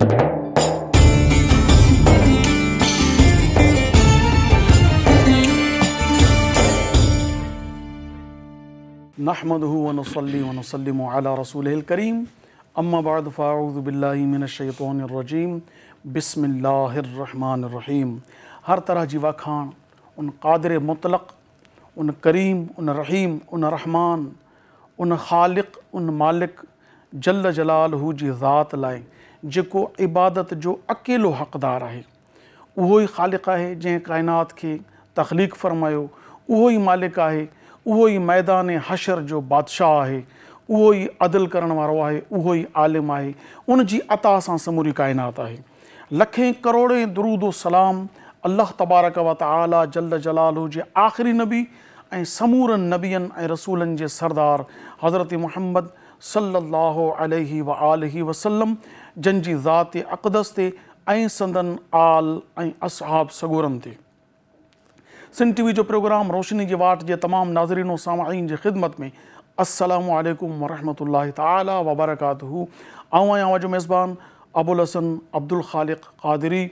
नहमद वनसली वनसलम आला रसूल करीम अम्माबाद फ़ाउज़बिल्लिमिनशैतरजीम बसमीम हर तरह जीवा खान उन कादर मुतलक़ उन करीम उन रहीम उन रहमान उन खालिक उन मालिक जल्ल जलाल हु जी ज़ात लाएँ जेको इबादत जो अकेलो हक़दार है उहो ई ख़ालिक़ आहे जंहिं काइनात खे तख़लीक़ फ़रमायो उ मालिक है उहो ई मैदान हशर जो बादशाह है उहो ही अदल करणवारो वारो आहे उहो आलिम है उन जी अता सां समूरी काइनात आहे लखें करोड़े दुरूदो सलाम अल्लाह तबारक व ताला जल जलाल जे आख़िरी नबी ऐं समूरनि नबियनि ऐं रसूलनि जे सरदार हज़रत मुहम्मद सलाहु अलही व आलही वसलम जंहिंजी ज़ात अक़दस ते ऐं संदन आल असहाब सगोरन ते सिंध टीवी जो प्रोग्राम रोशनी जी वाट जे तमामु नाज़रीनो सामाइन की ख़िदमत में असलकुम वरहमल ताला वबरकात आऊं मेज़बान अबुल हसन अब्दुल ख़ालिक क़ादिरी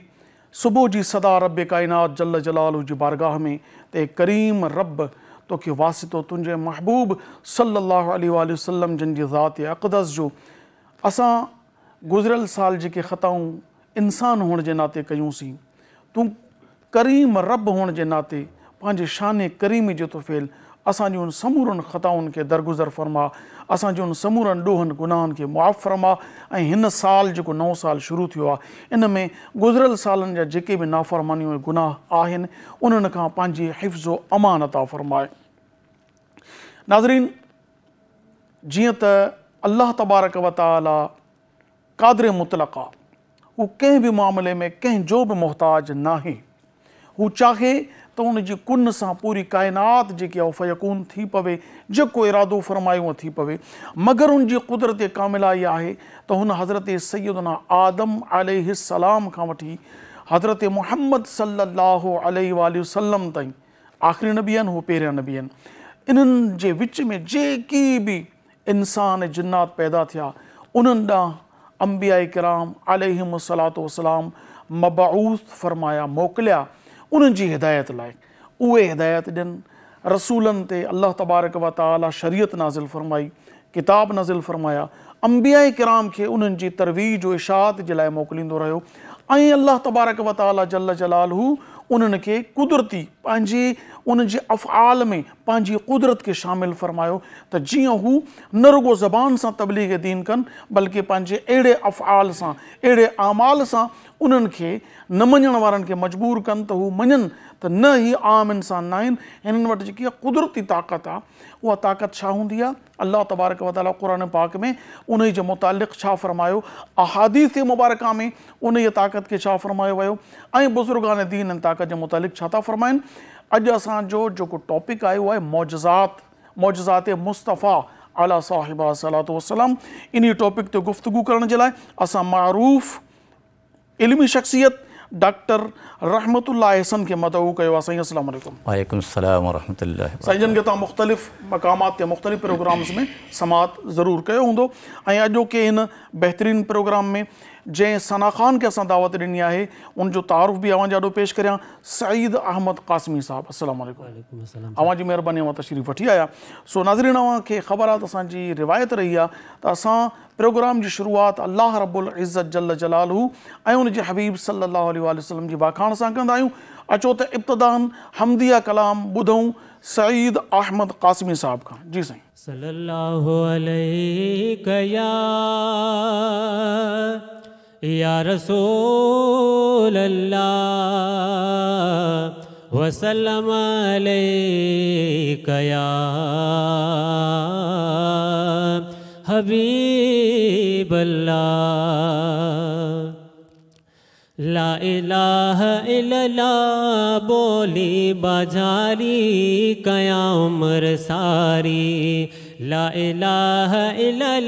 सुबह की सदा रब काइनात जल जलाल जी बारगाह में ते करीम रब तोखे वासितो तुझे महबूब सलाहु वसलम जिन ज़ात अक़दस जो असा गुज़िरियल साल जी ख़ताऊं इंसान होने के नाते कयूंसीं तू करीम रब होने जे नाते पंहिंजे शान करीम जो तो फेल असांजो उन समूरनि ख़ताउनि खे दरगुज़र फरमा असांजो उन समूरनि ॾोहनि गुनाहनि खे मुआफ़ फरमा ऐं साल जो नओं साल शुरू थियो इन में गुजरल साल जा जेके बि गुनाह आहिनि हिफ़्ज़ो अमान अता फ़रमाए नाज़रीन जी त अलाह तबारक वताला कादर मुतलक़ा वो कें भी मामले में कंहिंजो बि मोहताज नाहे हू चाहे तो हुनजी कुन से पूरी काइनात जेकी फ़यकून थी पवे जो इरादों फरमायों थी पवे मगर उनकी कुदरत कामिल इहा आहे त हुन हज़रत सैदना आदम आलाम खां वठी हज़रत मोहम्मद सलाहु वसलम ताईं आख़िरी नबी आहिनि हू पहिरियां नबी आहिनि विच में जी भी इंसान जिन्नात पैदा थिया उन्हनि अम्बिया कराम आलतलाम मबाऊस फरमाया मोकिलिया उन्हनि जी हिदायत लाइ उहे हिदायत ॾियनि ते अलाह तबारक व ताली शरीयत नाज़िल फ़रमाई किताब नाज़िल फ़रमाया अम्बिया किराम के उन्हनि तरवीज ऐं इशात के लिए मोकिंद रो ऐं अलाह तबारक व ताली जल जलालहू उन्हनि कुदरती पंहिंजे उन जे अफ़आल में पंहिंजी कुदरत के शामिल फ़रमायो त जीअं हू न रुगो ज़बान सां तबलीग दीन कनि बल्कि पंहिंजे अहिड़े अफ़आल से अड़े आमाल सां उन्हनि न मञण वारनि खे मजबूर कनि त हू मञनि न ही आम इंसान ना आहिनि वी वटि जेकी कुदरती ताक़त आहे उहा ताक़त तबारक वाल क़ुर पाक में उन जे मुतालिक़ छा फ़रमायो अहादीस मुबारक में उन ताक़त के फरमा फ़रमायो बुज़ुर्गान दीन हिन ताक़त के मुतालिक़ छा अज असो अॼु टॉपिक आए उहो आहे मौजात मौजात मुस्तफ़ा आला साहिबा सलात वसलम इन टॉपिक ते गुफ़्तगु करण जे लाइ असां मारूफ़ इलमी शख्सियत डॉक्टर रहमतुल्ला अहसन के मदऊ कयो साईं के तव्हां मुख़्तलिफ़ मकाम या मुख़्तलिफ़ प्रोग्राम्स में समात जरूर कयो हूंदो ऐं अॼोके हिन बहितरीनु प्रोग्राम में जंहिं सना ख़ान खे असां दावत ॾिनी आहे उनजो तारुफ़ भी आवां ॾाढो पेश करियां सईद अहमद कासमी साहब असल अवां जी महिरबानी तशरीफ़ वठी आया सो नाज़रीन अव्हां खे ख़बर आहे तो रिवायत रही आहे प्रोग्राम की शुरुआत अल्लाह रबुल इज़त जल जलालू ऐं हबीब सलाहु वसलम जी वाखाण सां कंदा अचो त इब्तदान हमदिया कलाम ॿुधूं सईद अहमद कासमी साहब खां जी साईं सलाहु या रसूल अल्लाह वसलम या हबीब अल्लाह ला इलाह इलला बोली बाजारी कया उम्र सारी ला इलाह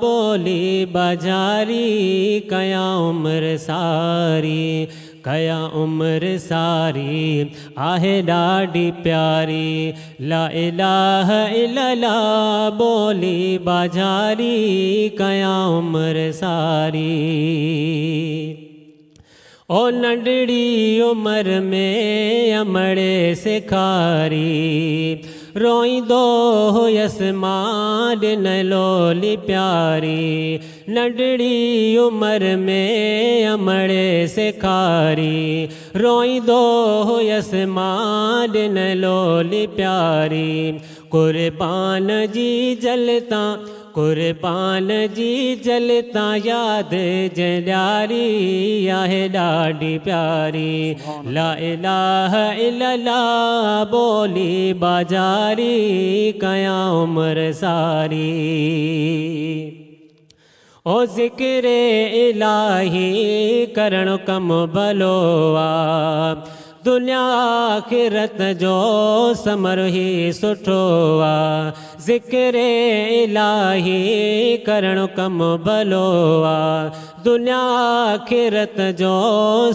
बोली बजारी कया उम्र सारी कया उम्र सारी आहे ॾाढी प्यारी ला इलाह बोली बाजारी कया उम्र सारी ओ नंढड़ी उम्र में अमड़े सिखारी रोई दो मार न लोली प्यारी नडड़ी उम्र में अमड़े खारी रोई दो मार न लोली प्यारी कुर्बान जी जलता कुरबान जी जल तां यादि जारी आहे ॾाढी प्यारी लाॾा इला ॿोली बाज़ारी कयाऊ मर सारी ओ ज़िकिरे इलाही करणु कमु भलो आ दुनिया ख़िरत जो समर ई सुठो आहे इलाही करणु कमु भलो आहे दुनिया ख़िरत जो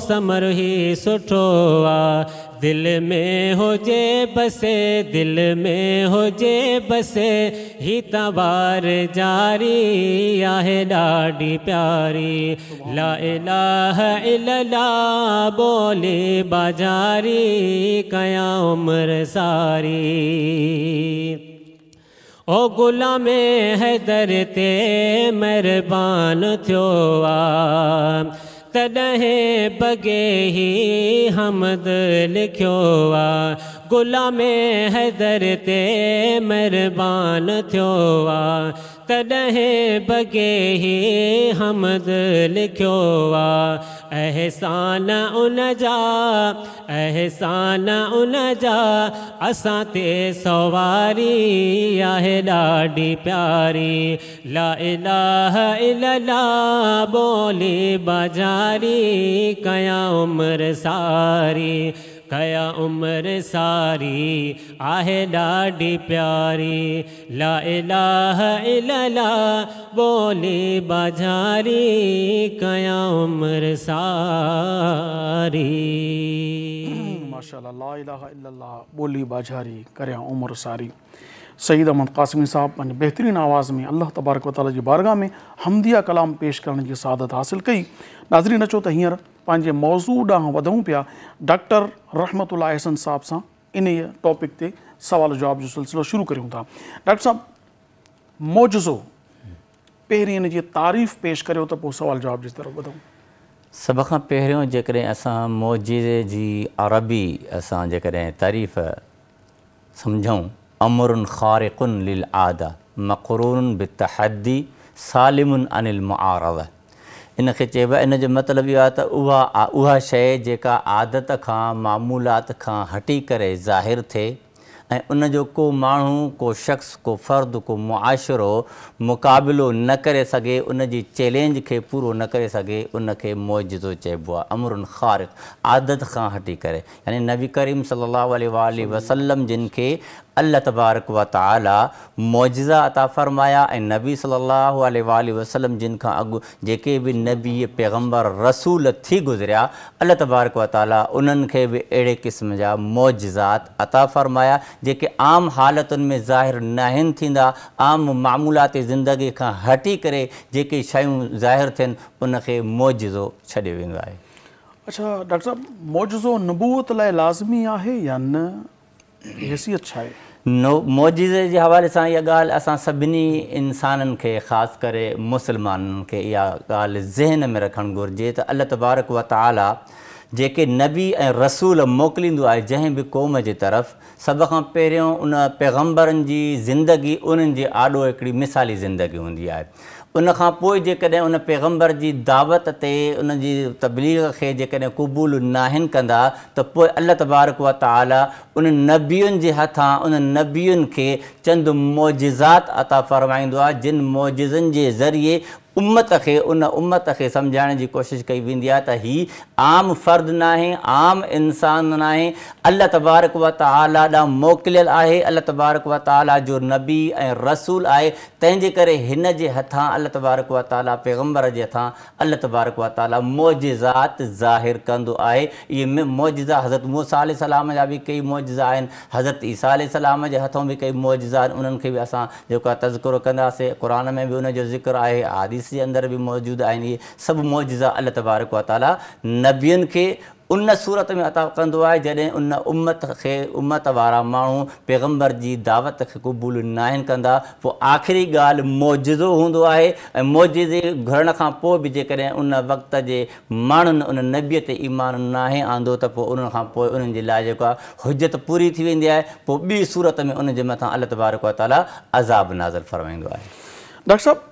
समर ई सुठो आहे दिल में हो जे बसे दिल में हो जे बसे ही तबार जारी आहे ॾाढी प्यारी ला इलाह इलला बोली बाजारी कया उम्र सारी ओ गुला में हैदर ते महिरबान थियो आहे कदह बगे ही हमद लिखो गुला में हैदर ते मेहरबान थो आ तॾहिं भॻे हमद लिखियो आहे अहसान उन जा अहसान उन जा असां ते सवारी आहे ॾाढी प्यारी इला ॿोली बाज़ारी कयाऊं उमिरि सारी कया उम्र सारी आहे ॾाढी प्यारी ला इलाह इलला बोली बाजारी कया उम्र सारी माशा ला इलाह इलला बोली बाजारी कया उम्र सारी सईद अहमद कासमी साहब पंहिंजे बेहतरीन आवाज़ में अल्लाह तबारक ताली जी बारगाह में हमदिया कलाम पेश करने की सादत हासिल कई नाज़रीन अचो त हींअर पंहिंजे मौज़ू ॾांहुं वधूं पिया डॉक्टर रहमत अहसन साहिब सां इन ई टॉपिक ते सुवालु जवाब जो सिलसिलो शुरू करियूं था डॉक्टर साहिबु मौजो पहिरीं इन जी तारीफ़ पेश करियो त पोइ सुवालु जवाब जी तरफ़ वधूं सभ खां पहिरियों जेकॾहिं असां मौज जी अरबी असां जेकॾहिं तारीफ़ सम्झूं अमरुन ख़ारक़ुन लिल आदा मकरून बि तहदी सालिमुनि अनिल मुआरद इनखे चइबो आहे इन जो मतिलबु इहो आहे त उहा उहा शइ जेका आदत खां मामूलात खां हटी करे ज़ाहिरु थिए ऐं उनजो को माण्हू को शख़्स को फ़र्दु को मुआशिरो मुक़ाबिलो न करे सघे उनजी चैलेंज खे पूरो न करे सघे उन खे मौजो चइबो आहे अमरुन ख़ारिक़ आदत खां हटी करे यानी नबी करीम सलाहु वसलम जिन खे अल्लाह तबारक व ताली मुआजा अता फ़रमाया नबी सलाहु वसलम जिन खां अॻु जेके बि नबी पैगम्बर रसूल थी गुज़रिया अल्लाह तबारक व ताली उन्हनि खे बि क़िस्म जा मुआजात अता फ़रमाया जे आम हालत में ज़ाहिर न आहिनि आम मामूलाती ज़िंदगी का हटी करे जेके शयूं ज़ाहिर थियनि उनखे मुआज़ो छॾियो वेंदो अच्छा डॉक्टर साहब मुआज़ो नबूअत लाज़मी आहे या न हैसियत छा आहे नो मोजिज़े जे हवाले सां इहा ॻाल्हि असां सभिनी इंसाननि खे ख़ासि करे मुसलमाननि खे इहा ॻाल्हि ज़हन में रखणु घुरिजे त अला तबारक वत आला जेके नबी ऐं रसूल मोकिलींदो आहे जंहिं बि क़ौम जे तरफ़ सभ खां पहिरियों उन पैगम्बरनि जी ज़िंदगी उन्हनि जे आॾो हिकिड़ी मिसाली ज़िंदगी हूंदी आहे उन खां पोइ जेकॾहिं उन पैगंबर जी दावत ते उन जी तबलीग खे जेकॾहिं क़बूल न आहिनि कंदा त पोइ अला तबारक वातला उन नबियुनि जे हथां उन नबियुनि खे चंद मोजिज़ात अता फ़रमाईंदो आहे जिन मुज़िज़नि जे ज़रिए उमत खे उन उमत खे समुझाइण जी कोशिशि कई वेंदी आहे त हीउ आम फ़र्दु नाहे आम इन्सानु नाहे अला तबारक वाला ॾा मोकिलियलु आहे अल तबारक वाला जो नबी ऐं रसूल आहे तंहिंजे करे हिन जे हथां अला तबारक व ताला पैगम्बर जे हथां अला तबारक वाला मौज ज़ात ज़ाहिरु कंदो आहे इहे मि मौजा हज़रत मूसा सलाम जा बि कई मौज़ा आहिनि हज़रत ईसा सलाम जे हथो बि कई मौजा आहिनि उन्हनि खे बि असां जेको आहे तज़कु कंदासीं क़ुर में बि उनजो ज़िक्र आहे आदिस इसके अंदर भी मौजूद आहिनि ये सब मौजा अलाह तबारक वाताला नबियनि उन सूरत में अता कह आहे उन उमत के उमत वारा मू पैगम्बर की दावत खे क़बूल न आहिनि कंदा पोइ आख़िरी गाल मौजिज़ो हों आहे ऐं मौजिज़े घुरण खां पोइ उन वक़्त जे माण्हुनि उन नबीअ ते ईमान नाहे आंदो तो पोइ उन खां हुजत पूरी थी वेंदी आहे पोइ ॿी सूरत में उन मथा मथां तबारक ताला अज़ाब नाजर फ़रमाईंदो आहे डॉक्टर साहब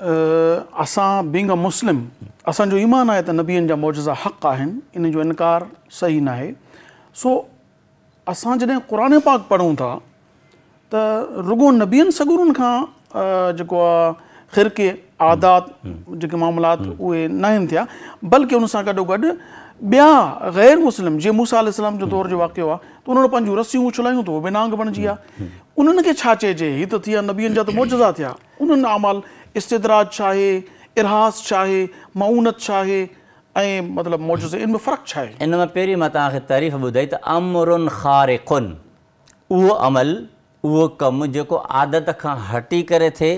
असां बींग अ मुस्लिम असांजो ईमान आहे त नबीअनि मौजा हक़ इन जो इनकार सही ना सो अस जॾहिं कुरान पाक पढ़ूं था त रुगो नबीन सगुरनि का जेको आहे ख़िरके आदात जेके मामलात हम्म। उ न आहिनि बल्कि उन सां गॾोगॾु ॿिया ग़ैर मुस्लिम जो मूसा इस्लाम जो दौर जो वाक़ियो आहे त उन्हनि पंहिंजूं रसियूं उछलायूं त उहो बेनांग बणिजी आहे हम्म। उन्हनि खे छा चइजे मौजा थे उन्होंने अमाल इस्तदराज चाहे इरहास चाहे माउनत चाहे ऐं मतलब मौजूद इन में फ़र्क़ु छा इन में पहिरीं मां तारीफ़ बुधाई त अमरुन ख़ारिकुन उहो अमल उहो कमु जेको आदत का हटी करे थिए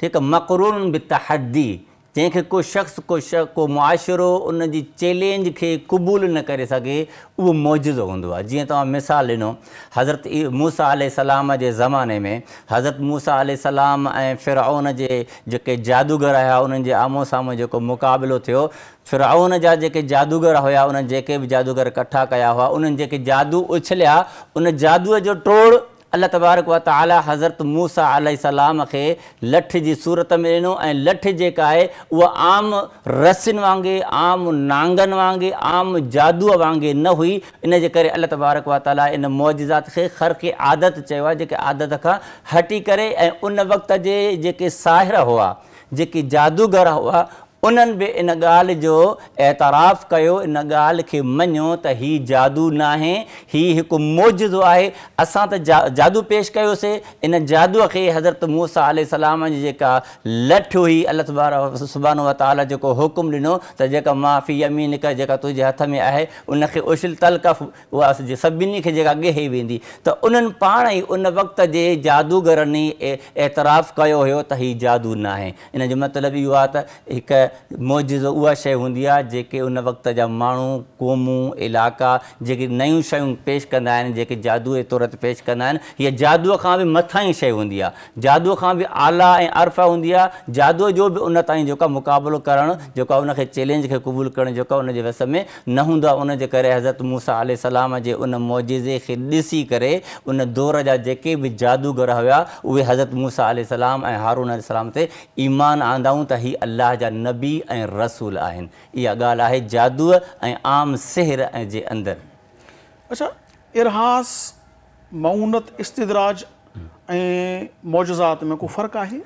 ठीकु मकरून बि तहदी जंहिंखे को शख़्स को शख़्स को मुआशिरो उन चैलेंज के क़बूल न कर सके उहो मौजिज़ो हूंदो आहे जीअं तव्हां मिसाल ॾिनो हज़रत मूसा आलाम के ज़माने में हज़रत मूसा आलाम ऐं फिराउन जे जेके जादूगर हुया उन्हनि जे आम्हूं साम्हूं जेको मुक़ाबिलो थियो फिराउन जा जादूगर हुया उन जेके भी जादूगर इकट्ठा कया हुआ उन्हनि जादू उछलिया उन जादू जो टोड़ अलाह तबारक व ताला हज़रत मूसा अलाम के लठ की सूरत में ॾिनो ऐं लठ जेका आहे उहा आम रसियुनि वांगुरु आम नांगनि वांगुरु आम जादूअ वांगुरु न हुई इनजे करे अला तुबारक वा ताली इन मौज जात खे हर कंहिं आदत चयो आहे जेके आदत खां हटी करे ऐं उन वक़्त जेके साहिड़ हुआ जेके जादूगर हुआ उन्हनि बि इन ॻाल्हि जो एतिरा कयो इन ॻाल्हि खे मञियो त हीउ जादू न आहे हीउ हिकु मौज आहे असां त जा जादू पेश कयोसीं इन जादूअ खे हज़रत मूसा अल जी जेका लठ हुई अलाह सुबानो व ताल जेको हुकुम ॾिनो त जेका माफ़ी अमीन यमीन जेका तुंहिंजे हथ में आहे उनखे उछल तलकफ़ उहा सभिनी खे जेका अॻिह वेंदी त उन्हनि पाण ई उन वक़्त जे जादूगरनि एतिराफ़ु कयो हुयो त हीउ जादू न आहे इन जो मतिलबु इहो आहे त हिकु मुइज़ो उहा शइ हूंदी आहे जेके उन वक़्त जा माण्हू क़ौमूं इलाइक़ा जेके नयूं शयूं पेश कंदा आहिनि जेके तौर पेश कंदा आहिनि हीअ जादूअ खां बि मथां ई जादू का भी आला अर्फ अर्फ़ा हूंदी जो भी उन ताईं जेका मुक़ाबिलो करणु जेका चैलेंज के क़बूल करणु वस में न हूंदो आहे हज़रत मूसा आल के उन मुइज़े के ऐसी करे उन दौर जा जेके जादूगर हुया उहे हज़रत मूसा आल ऐं हारून से ईमान आंदाऊं तो हि अल्लाह जहा नबी नबी ऐं रसूल आहिनि इहा ॻाल्हि आहे आम सिहर के अंदर अच्छा इरहास मऊनत इस्तदराज ऐं में को फर्क है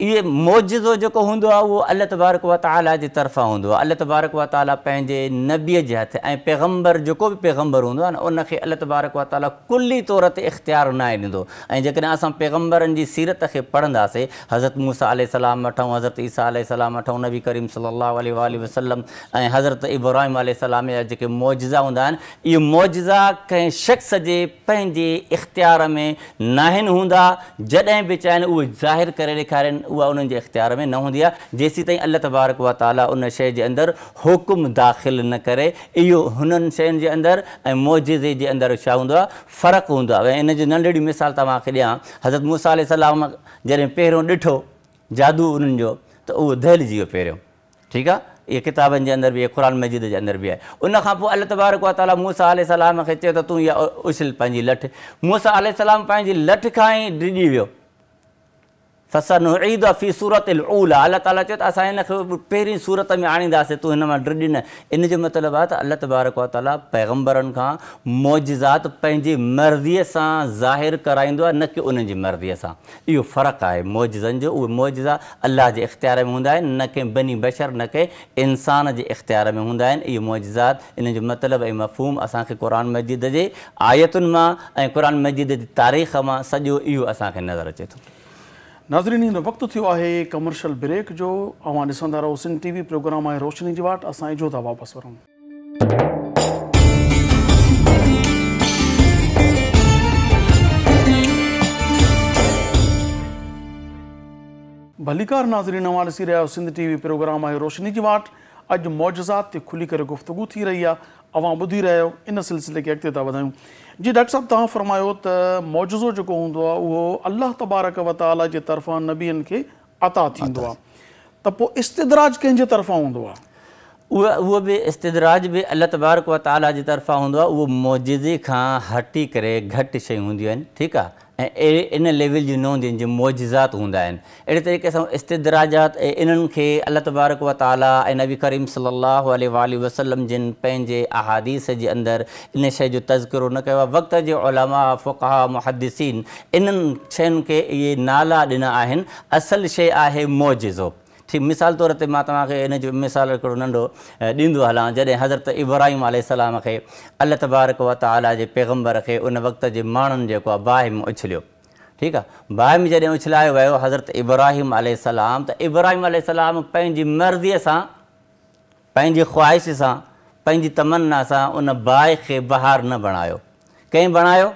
इहे मौज़ज़ो जेको हूंदो आहे उहो अला तबारक व ताला जे तरफ़ां हूंदो आहे अला तबारक ताला पंहिंजे नबीअ जे हथ ऐं पैगम्बर जेको बि पैगम्बर हूंदो आहे न उनखे खे अल तबारक व ताला कुली तौर ते इख़्तियारु न आहे ॾींदो ऐं जेकॾहिं असां पैगम्बरनि जी सीरत खे पढ़ंदासीं हज़रत मूसा अलाम वठूं हज़रत ईसा अलसलाम वठूं नबी करीम सली वसलम ऐं हज़रत इब्राहिम अल जा जेके मौजा हूंदा आहिनि इहे मौजा कंहिं शख़्स जे पंहिंजे इख़्तियार में न आहिनि हूंदा जॾहिं बि चाहिनि उहे ज़ाहिरु करे ॾेखारे उहा उन्हनि जे इख़्तियार में न हूंदी आहे जेसी ताईं अलाह तबारक उहा ताला उन शइ जे अंदरि हुकुम दाख़िल न करे इहो हुननि शयुनि जे अंदरि ऐं मौज जे अंदरि छा हूंदो आहे फ़र्क़ु हूंदो आहे ऐं इन जी नंढड़ी मिसाल तव्हांखे ॾियां हज़रत मूसा जॾहिं पहिरियों ॾिठो जादू उन्हनि जो त उहो दहलिजी वियो पहिरियों ठीकु आहे इहे किताबनि जे अंदरि बि आहे क़ुर मस्जिद जे अंदरि बि आहे उन खां पोइ अलाह तबारक व ताला मूसा सलाम खे चयो त तूं इहा उछल पंहिंजी लठ मूसा सलाम पंहिंजी लठ खां ई डिॼी वियो فسنعيد في سورة الاولى الله تعالی چت اسائن سورة صورت داسة آڻينداسين تو هن مان ڊري نه ان جو مطلب آهي ته الله تبارڪ وتعالى پیغمبرن کان معجزات पंहिंजी مرضيء سان ظاهر ڪرائيندو آهي نه کی انهن جي مرضيء سان اهو فرق آهي معجزن جو اهو معجزا الله جي اختيار ۾ هوندا آهن نه کی بني بشر نه کی انسان جي اختيار ۾ هوندا آهن اهي معجزات ان جو مطلب ۽ مفهوم اسان کي قرآن مجيد جي آيتن مان ۽ قرآن مجيد جي تاريخ مان سڄو اهو اسان کي نظر اچي ٿو नाज़रीन वक़्तु थियो आहे कमर्शल ब्रेक जो वरूं भलीकार नाज़रीन ॾिसी रहिया आहियो सिंध टीवी प्रोग्राम आहे रोशनी जी वाट अॼु मौज ते खुली करे गुफ़्तगु थी रही आहे अव्हां ॿुधी रहियो इन सिलसिले खे वधायूं जी डॉक्टर साहब तुम फरमा तो मौजूज़ो जो हूंदो अल्लाह उहो अलाह तबारक वताला जे तरफ़ां नबियनि खे अता थींदो आहे त पोइ इस्तदराज कंहिंजे तरफ़ां हूंदो आहे उहा इस्तदराज बि अलाह तबारक व जे तरफ़ां हूंदो आहे उहो मौजिज़े हटी कर घट शन ठीक है ऐं इन लेवल जूं न हूंदियूं आहिनि जीअं मौजात हूंदा आहिनि अहिड़े तरीक़े सां इस्तिदराजात ऐं इन्हनि खे अलाह तबारक व ताला ऐं नबी करीम सली वसलम जिन पंहिंजे अहादीस जे अंदरि इन शइ जो तज़किरो न कयो आहे वक़्त जे उलामा फुकहा मुहदसिन इन्हनि शयुनि खे इहे नाला ॾिना आहिनि असल शइ आहे मौजो ठीकु मिसाल तौर ते मां तव्हांखे हिन जो मिसाल हिकिड़ो नंढो ॾींदो हलां जॾहिं हज़रत इब्राहिम अलाम खे अला तबारक वताला जे पैगम्बर खे उन वक़्त जे माण्हुनि जेको आहे बाहि में उछलियो ठीकु आहे बाहि में जॾहिं उछलायो वियो हज़रत इब्राहिम अलाम त इब्राहिम अलाम पंहिंजी मर्ज़ीअ सां पंहिंजी ख़्वाहिश सां पंहिंजी तमना सां उन बाहि खे बहार न बणायो कंहिं बणायो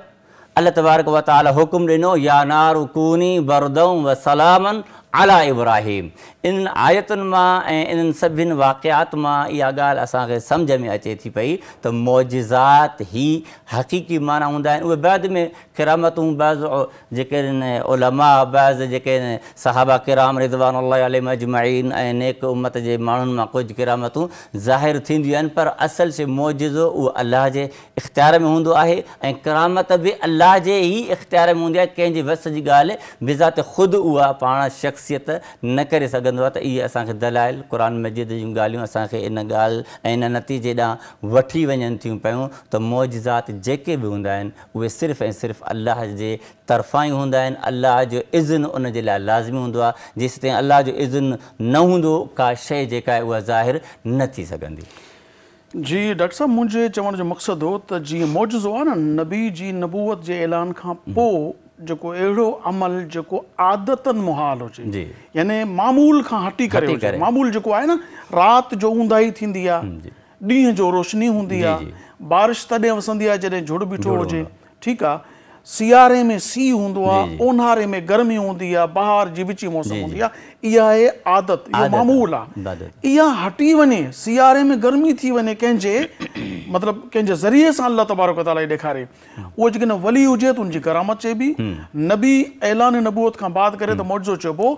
अल तबारक वताल हुकुम ॾिनो या नारू कूनी बरदऊं व सलामनि आला इब्राहिम इन आयतुनि मां ऐं इन्हनि सभिनि वाक़ियात मां इहा ॻाल्हि असांखे में अचे थी पई त मौजात ई हक़ीक़ी माना हूंदा आहिनि उहे बैदि किरामतूं बज़ जेके आहिनि उलमा जेके आहिनि सहाबा किराम रिज़वान मजमाइन ऐं नेक उमत जे माण्हुनि मां कुझु किरामतूं ज़ाहिर थींदियूं आहिनि पर असल से मौजो उहो अलाह जे इख़्तियार में हूंदो आहे ऐं किरामत बि अलाह जे ई इख़्तियार में हूंदी आहे कंहिंजी वस जी ॻाल्हि बिज़ात ख़ुदि उहा पाण शख़्स शख़्सियत न करे सघंदो आहे त इहे असांखे दलाइल क़ुर मजिद जूं ॻाल्हियूं असांखे इन ॻाल्हि ऐं इन नतीजे ॾांहुं वठी वञनि थियूं पियूं त मौजात जेके बि हूंदा आहिनि उहे सिर्फ़ु ऐं सिर्फ़ु अलाह जे तरफ़ां ई हूंदा आहिनि अलाह जो इज़न उन जे लाइ लाज़मी हूंदो आहे जेसि ताईं अलाह जो इज़न न हूंदो का शइ जेका आहे उहा ज़ाहिरु न थी सघंदी जी डॉक्टर साहिबु मुंहिंजे चवण जो मक़सदु हो त जीअं मौजो आहे न नबी जी नबूअत जे ऐलान खां पोइ जेको अहिड़ो अमल जेको आदतनि मुहाल हुजे याने मामूल खां हटी करे मामूल जेको आहे न राति जो ऊंधा ई थींदी आहे ॾींहं जो रोशनी हूंदी आहे बारिश तॾहिं वसंदी आहे जॾहिं झुड़ बीठो हुजे ठीकु आहे सियारे में सी हूंदो आहे में गर्मी होंगी बहार जी विची मौसम हूंदी आहे आदत मामूल आहे हटी वञे सियारे में गर्मी थी वञे कंहिंजे मतिलबु कंहिंजे ज़रिए सां अलाह तबारक ताला ॾेखारे उहो वली हुजे त हुनजी करामत चइबी हम्म। नबी ऐलान नबूत का बात करें तो हम्म। मौजो चइबो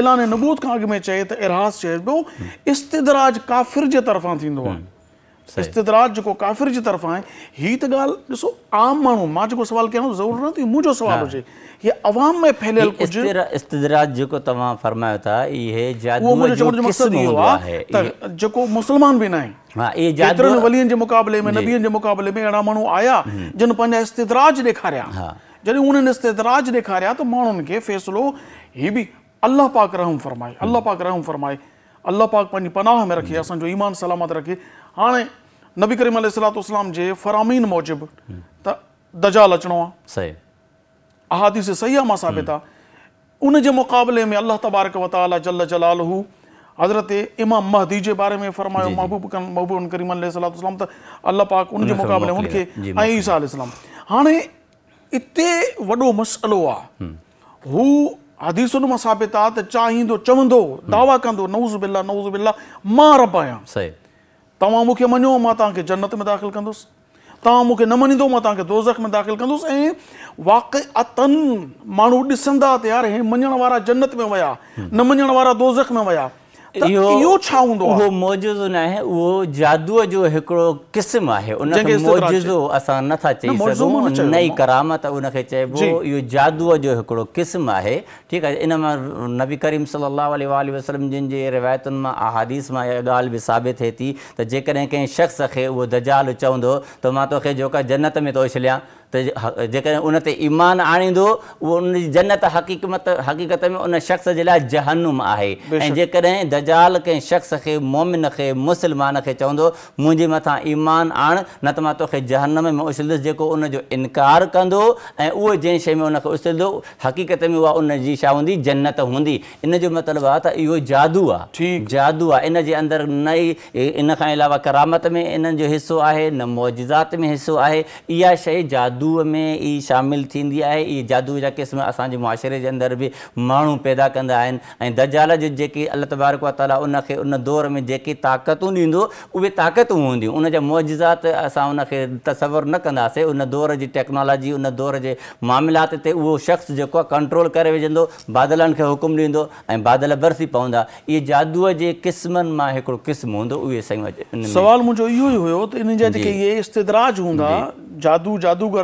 ऐलान नबूत का अगमें चे तो त इराज़ हम्म। इस्तदराज काफ़िर जे तरफ़ां थींदो इस्तिदराज जेको काफ़िर जी तरफ़ां आहे हीअ त ॻाल्हि आम माण्हू मां जेको सुवालु कयां न थी मुंहिंजो सुवालु हुजे हीअ अवाम में फैलियल कुझु इस्तिदराज जेको तव्हां फरमायो था इहे मक़सदु इहो आहे त जेको मुस्लमान बि मुक़ाबले में नबियनि जे मुक़ाबले में अहिड़ा माण्हू आया हम्म। जिन पंहिंजा इस्तिदराज ॾेखारिया जॾहिं उन्हनि इस्तिदराज ॾेखारिया त माण्हुनि खे फ़ैसिलो हीअ बि अलाह पाक रहम फरमाए अलाह हम्म। पाक रहम फरमाए अल्लाह पाक पंहिंजी पनाह में रखे हम्म। असांजो ईमान सलामत रखे हाणे नबी करीम अलसलाम जे फरामीन मूजिब त दजाल अचिणो आहे सरदीस सया मां साबितु आहे उन मुक़ाबले में अलाह तबारक वताल हू बारे में अलाह पाक उनजे मुक़ाबले हाणे हिते वॾो मसलो आहे हू हदीसुनि मां साबित आहे त चाहींदो चवंदो दावा कंदो न तव्हां मूंखे मञियो मां तव्हांखे जन्नत में दाख़िल कंदुसि तव्हां मूंखे न मञींदो मां तव्हांखे दोज़ख में दाख़िल कंदुसि ऐं वाक़ई अतन माण्हू ॾिसंदा त यार हे मञण वारा जन्नत में विया न मञण वारा दोज़ख में विया इहो इहो छा हूंदो आहे उहो मौजूज़ो न आहे जो हिकिड़ो क़िस्म आहे उनखे मौजूज़ो असां नथा चई सघूं नई करामत उनखे चइबो इहो जादूअ जो हिकिड़ो क़िस्म आहे ठीकु आहे इन मां नबी करीम सलाहु आल वसलम जिन जे रिवायतुनि मां अहादीस में इहा ॻाल्हि बि साबित थिए थी त जेकॾहिं कंहिं शख़्स खे उहो दजाल चवंदो त मां तोखे जेका जन्नत में तो छलियां त जेकॾहिं उन ते ईमान आणींदो उहो उन जी जन्नत हक़ीक़मत हक़ीक़त में उन शख़्स जे लाइ जहनुम आहे ऐं जेकॾहिं दजाल कंहिं शख़्स खे मोमिन खे मुसलमान खे चवंदो मुंहिंजे मथां ईमान आण न त मां तोखे जहनम में उसलंदुसि जेको उनजो इनकार कंदो ऐं उहो जंहिं शइ में उनखे उसलंदो हक़ीक़त में उहा उनजी छा हूंदी जन्नत हूंदी इन जो मतिलबु आहे त इहो जादू आहे जादू आहे इन जे अंदरि न इन खां अलावा करामत में इन जो हिसो आहे न में हिसो आहे इहा शइ जादू में ई शामिलु थींदी आहे इहे जादू जा क़िस्म असांजे मुआशरे जे अंदरि बि माण्हू पैदा कंदा आहिनि ऐं दाल जी जेके अला तबारक उन खे उन दौर में जेकी ताक़तूं ॾींदो उहे ताक़तूं हूंदियूं उन मुआज़ात असां उन खे न कंदासीं उन दौर जी टेक्नोलॉजी उन दौर जे मामिलात ते उहो शख़्स जेको आहे कंट्रोल करे विझंदो बादलनि खे हुकुम ॾींदो ऐं बादल बरसी पवंदा इहे जादूअ जे क़िस्मनि मां हिकिड़ो क़िस्म हूंदो उहे सयूं मुंहिंजो इहो ई हुयो त जेके इहे हूंदा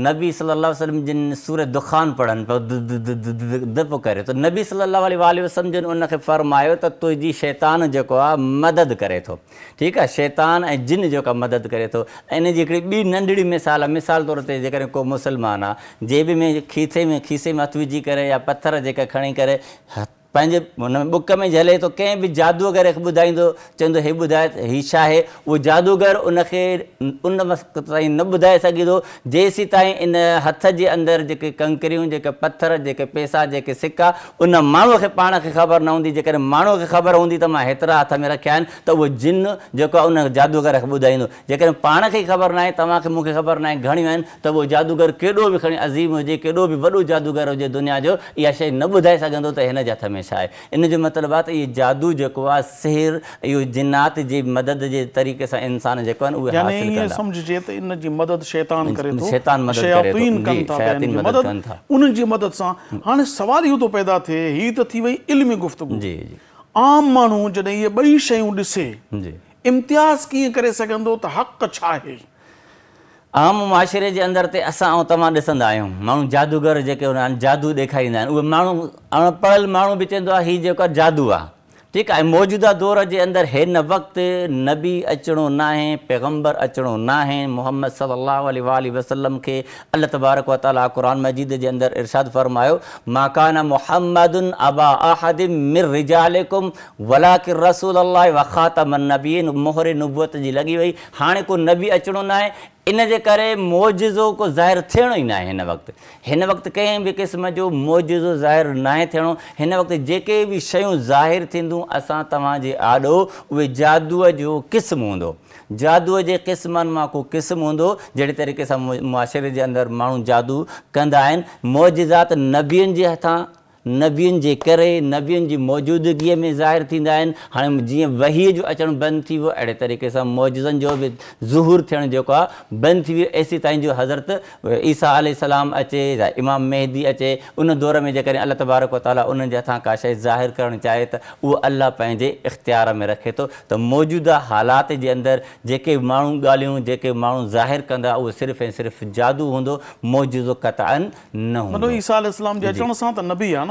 नबी सल्लल्लाहु अलैहि वसल्लम जिन सूर दुखान पढ़नि दप द पियो करे थो तो नबी सल्लल्लाहु अलैहि वसल्लम जिन उनखे फ़रमायो त तुंहिंजी शैतान जेको आहे मदद करे थो ठीकु आहे शैतान ऐं जिन जेका मदद करे थो ऐं इन जी हिकिड़ी ॿी नंढड़ी मिसाल आहे मिसाल तौर ते जेकॾहिं को मुस्लमान आहे जेब में खीसे में खीसे में हथु विझी करे या पथर जेका खणी करे पंहिंजे हुन में बुक में झले थो कंहिं बि जादूगर खे ॿुधाईंदो चवंदो हे ॿुधाए हीउ छा आहे उहो जादूगर उनखे उन वक़्तु ताईं न ॿुधाए सघंदो जेसीं ताईं इन हथ जे अंदरि जेके कंकरियूं जेके पथर जेके पैसा जेके सिका उन माण्हूअ खे पाण खे ख़बर न हूंदी जेकॾहिं माण्हूअ खे ख़बर हूंदी त मां हेतिरा हथ में रखिया आहिनि त उहो जिन जेको आहे उन जादूगर खे ॿुधाईंदो जेकॾहिं पाण खे ख़बर नाहे तव्हांखे मूंखे ख़बर न आहे घणियूं आहिनि त उहो जादूगर केॾो बि खणी अज़ीम हुजे केॾो बि वॾो जादूगर हुजे दुनिया जो इहा शइ न ॿुधाए सघंदो त हिन जे हथ में इन जो मतिलब आहे जिनात जी मदद जे तरीक़े सां पैदा थिए माण्हू ॿई शयूं ॾिसे इम्तियाज़ कीअं करे सघंदो त हक़ छा आहे आम माशरे जे अंदरि ते असां ऐं तव्हां जादूगर जेके जादू ॾेखारींदा आहिनि उहे माण्हू मू भी बि चवंदो आहे जादू आहे ठीकु आहे मौजूदा दौर के अंदर हिन वक़्तु नबी अचो ना आहे पैगम्बर अचिणो ना आहे मोहम्मद सलाहु वसलम के अलाह तबारक ताला क़ुर मजीद के अंदर इर्शाद फ़रमायो माकाना मोहम्मद अबा अहदिम मिर रिजालिकुम वला कि रसूल अलाह वखातमन नबीन मोहर नबूत जी लॻी वई हाणे को नबी अचिणो ना आहे इन जे करे मौज़ो को ज़ाहिर थियणो ई न आहे हिन वक़्तु हिन वक़्तु कंहिं बि क़िस्म जो मौजो ज़ाहिर न आहे थियणो हिन वक़्तु जेके बि शयूं ज़ाहिर थींदियूं असां तव्हांजे आॾो उहे जादूअ जो क़िस्मु हूंदो जादूअ जे क़िस्मनि मां को क़िस्मु हूंदो जहिड़े तरीक़े सां मुआशिरे जे अंदरि माण्हू जादू कंदा आहिनि मौज जाति नबियुनि जे हथां नबियुनि जे करे नबियुनि जी मौजूदगीअ में ज़ाहिर थींदा आहिनि हाणे जीअं वही जो अचणु बंदि थी वियो अहिड़े तरीक़े सां मौजूदनि जो बि ज़हूर थियणु जेको आहे बंदि थी वियो एसी ताईं जो हज़रत ईसा आलाम अचे या इमाम मेहदी अचे उन दौर में जेकॾहिं अलाह तबारक ताला उन्हनि जे हथां का शइ ज़ाहिरु करणु चाहे त उहो अलाह पंहिंजे इख़्तियार में रखे थो त मौजूदा हालात जे अंदरि जेके माण्हू ॻाल्हियूं जेके माण्हू ज़ाहिरु कंदा उहो सिर्फ़ु ऐं सिर्फ़ु जादू हूंदो मौजूदो कतान न हूंदो ईसा अलाम जे अचण सां त नबी आहे न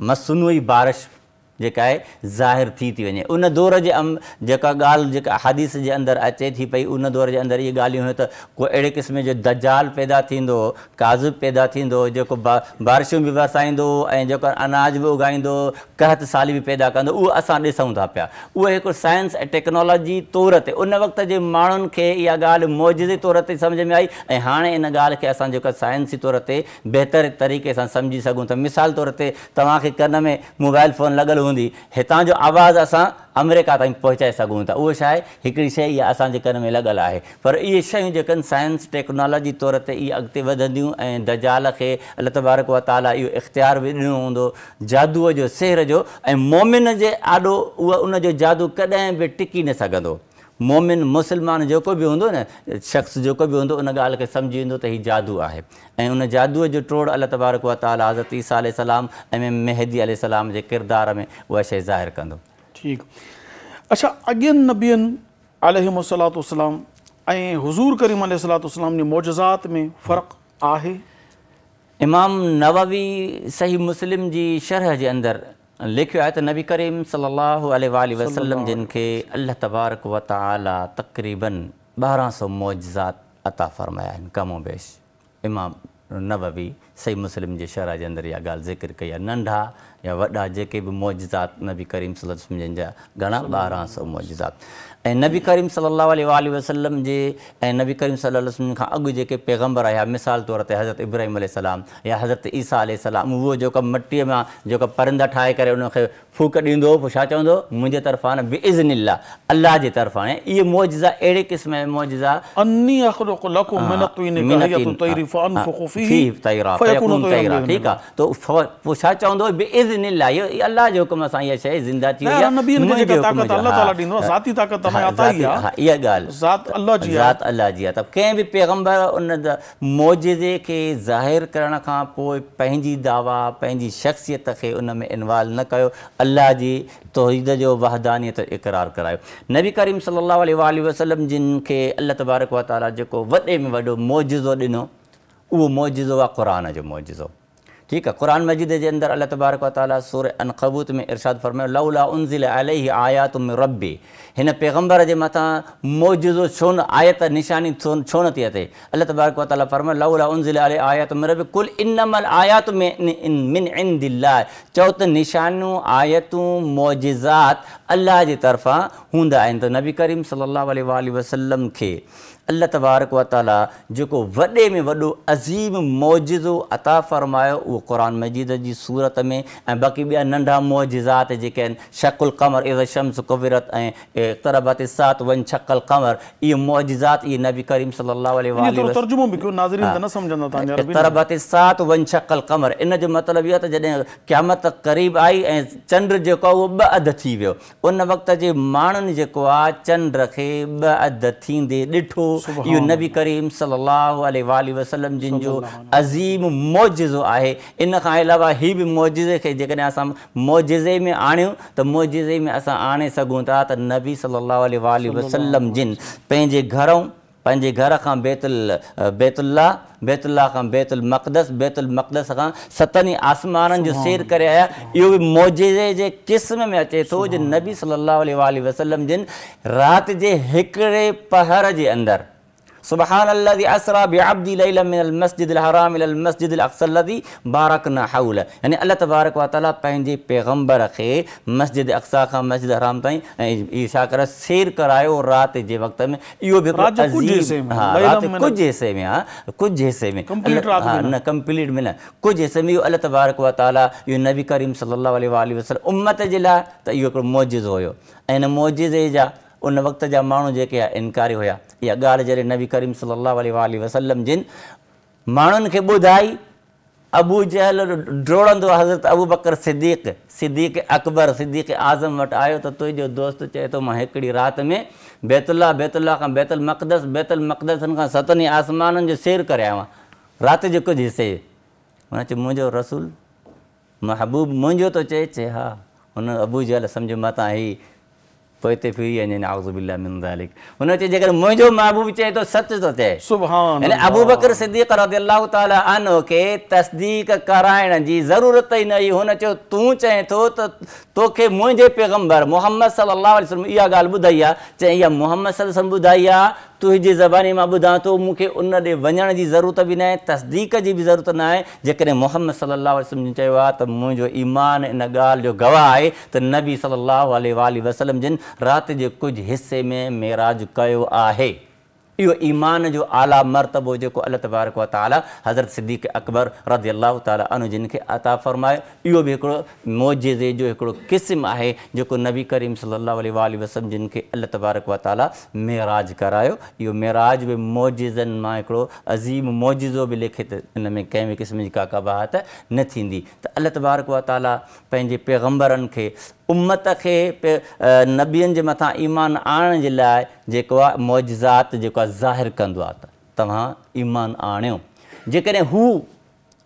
मसनू बारिश जेका आहे ज़ाहिर थी थी वञे उन दौर जे अम जेका ॻाल्हि जेका हदीस जे अंदरि अचे थी पई उन दौर जे अंदरि इहा ॻाल्हियूं त को अहिड़े क़िस्म जो दाल पैदा थींदो काज़ब पैदा थींदो जेको बा बारिशूं बि वरसाईंदो ऐं जेको अनाज बि उगाईंदो कहत साली बि पैदा कंदो उहो असां ॾिसूं था पिया उहे हिकु साइंस ऐं टेक्नोलॉजी तौर ते उन वक़्त जे माण्हुनि खे इहा ॻाल्हि मौजदे तौर ते सम्झ में आई ऐं हाणे इन ॻाल्हि खे असां जेको साइंस जे तौर ते बहितर तरीक़े सां समुझी सघूं त मिसाल तौर ते तव्हांखे कन में मोबाइल फ़ोन लॻियल हूंदो हूंदी हितां जो आवाज़ु असां अमेरिका ताईं पहुचाए सघूं था उहा छा हिकिड़ी शइ इहा असांजे घर में लॻियल आहे पर इहे शयूं जेके आहिनि साइंस टेक्नोलॉजी तौर ते इहे अॻिते वधंदियूं ऐं दजाल खे अला तबारक व ताल इहो इख़्तियार बि ॾिनो हूंदो जादूअ जो सेहर जो ऐं मोमिन जे आॾो उहो उनजो जादू कॾहिं बि टिकी न सघंदो मोमिन मुसलमान जो भी हूंदो न शख़्स जो भी हूंदो उन ॻाल्हि खे सम्झी वेंदो त जादू है उन जादू जो टोड़ अलाह तबारक वाताल हज़रत ईसा सलाम ऐं मेहदी सलाम के किरदार में उहा शइ ज़ाहिर कंदो ठीकु अच्छा अॻियनि नबियनि अलसलाम ऐं करीम अलाम जे मौजात में फर्क़ है इमाम नववी सही मुस्लिम की शरह के अंदर लिखियो आहे त नबी करीम सलाहु वसलम जिन खे अलाह तबारक व ताला तक़रीबन ॿारहं सौ मौजात अता फरमाया आहिनि कमो बेश इमाम नबवी सही मुस्लिम जे शहर जे अंदरि इहा ॻाल्हि ज़िक्र कई आहे नंढा या वॾा जेके बि मौजात नबी करीम सलम जिन जा घणा ॿारहं सौ मौजात ऐं नबी करीम सलाहु वसलम जे ऐं नबी करीम सलाहु वसलम खां अॻु जेके पैगंबर आया मिसाल तौर ते हज़रत इब्राहिम अल या हज़रत ईसा अलसलाम उहो जेका मटीअ मां जेका परिंदा ठाहे करे उनखे फूक ॾींदो पोइ मुझे चवंदो मुंहिंजे तरफ़ां बि इज़निल्ला अलाह मौजा अहिड़े क़िस्म मौजा ठीकु आहे त तो पोइ छा चवंदो बि इज़निल्ला इहो अलाह जे हुकुम ज़िंदा थी वई पैगम्बर उन मौजे खे ज़ाहिर करण खां दावा शख़्सियत खे उन में इनवाल्व न कयो अलाह जी तहीद जो वहदानियत इक़रार करायो नबी करीम सलाहु आल वसलम जिन खे अलाह तबारक वाताला जेको वॾे में वॾो मौज़ो ॾिनो उहो मौज़ो आहे क़ुर जो मौज़ो ठीकु आहे क़ुर मजिद जे अंदरि अलाह तबारकालबूत में इराद फरमायोउ लाइा अल आयात में रबे हिन पैगंबर जे मथां मोजो छो न आयत निशानी छो छो न थी अचे अलाह तबारक फरमायोउला आयात में चओ त निशानू आयतूं मोजिज़ात अलाह जे तरफ़ा हूंदा आहिनि त नबी करीम सलाह वसलम खे अलाह तबारकवा ताला जो वे में वो अज़ीम मुज़िज़ो अता फ़र्मायो वो क़ुर मजिद की सूरत में बाक़ी ॿिया नंढा मुअ जज़ात जेके आहिनि शकुल क़मर इज़ शमस कुबिरत ऐं इन जो मतिलबु इहो आहे त जॾहिं क़यामत क़रीब आई ऐं चंड जेको आहे उहो ॿ अधु थी वियो उन वक़्त जे माण्हुनि जेको आहे चंड खे ॿ अधु थींदे ॾिठो इहो नबी करीम सलाहु वसलम जिन जो अज़ीम मोजिज़ो है इन खां अलावा हीअ बि मोजिज़े के जेकॾहिं मोजिज़े में आणियूं तो मोजिज़े में असां आणे सघूं था नबी सलाहु वसलम जिन पंहिंजे घरऊं पंहिंजे घर खां बैतुल बैतुला बैतुल्ला खां बैतुल मक़दस बैतु मक़दस खां सतनि आसमाननि जो सेर करे आया इहो बि मौज जे क़िस्म में अचे थो जो नबी सलाहु वसलम जिन राति जे हिकिड़े पहर जे अंदरि سبحان الذي أسرى بعبدي ليلا من المسجد الحرام إلى المسجد الأقصى الذي باركنا حوله यानी अलाह तबारक वाताला पंहिंजे पैगम्बर खे मस्जिद अक्सा खां मस्जिद हराम ताईं ऐं छा करे सैर करायो राति जे वक़्त में इहो बि कुझु हिसे में हा कुझु हिसे में न कंप्लीट में न कुझु हिसे में इहो अलाह तबारक वाताला इहो नबी करीम सलाहु वसलम उमत जे लाइ त इहो हिकिड़ो मौजिज़ हुयो ऐं हिन मौजिज़े जा उन वक़्त जा माण्हू जेके आहे इनकारी हुया इहा ॻाल्हि जॾहिं नबी करीम सली अलसलम जिन माण्हुनि खे ॿुधाई अबू जे हल हज़रत अबू बकर सिदीक सिदीक अकबर सिद्दीक आज़म वटि आयो त तुंहिंजो दोस्त चए थो मां हिकिड़ी राति में बेतुला बैतुला खां बेतल मक़दस बेतल मक़दसनि खां सतनी आसमाननि जो सेर करायो आहियां राति जो कुझु हिसे मां अच मुंहिंजो रसूल महबूब मुंहिंजो तो चए चए हा हुन अबू जे हल सम्झो मता پوئتے پھر یہ نے اعوذ باللہ من ذالک انہوں نے کہا اگر میں جو معبوب چاہے تو سچ تو تھے سبحان اللہ یعنی ابو صدیق رضی اللہ تعالی عنہ کے تصدیق کرائن جی ضرورت ہی نہیں ہونا چاہے تو چاہے تو تو کہ پیغمبر محمد صلی اللہ علیہ وسلم یہ محمد صلی اللہ علیہ وسلم तुंहिंजे ज़बानी मां ॿुधा थो मूंखे उन ॾे वञण जी ज़रूरत बि न आहे तस्दीक़ जी बि ज़रूरत न आहे जेकॾहिं मोहम्मद सलाहु चयो आहे त मुंहिंजो ईमान इन ॻाल्हि जो गवाहु आहे त नबी सलाह वसलम जिन राति जे कुझु हिसे में मेराज कयो आहे इहो ईमान जो आला मरतबो जेको अला तबारक व ताला हज़रत सिद्दीक अकबर रज़ी अलाह ताला जिन खे अता फ़रमायो इहो बि हिकिड़ो मुज़े जो हिकिड़ो क़िस्म आहे जेको नबी करीम सली वसम जिन खे अला तबारक व मेराज मराज करायो इहो मराज बि मोजिज़नि मां हिकिड़ो अज़ीम मोजिज़ो बि लिखे त इन में कंहिं बि क़िस्म जी का कबाहत न थींदी त अला तबारक व ताली पंहिंजे पैगंबरनि खे उम्मत खे पि नबियुनि जे मथां ईमान आणण जे लाइ जेको आहे मुजज़ाति जेको आहे ज़ाहिर कंदो आहे त तव्हां ईमान आणियो जेकॾहिं हू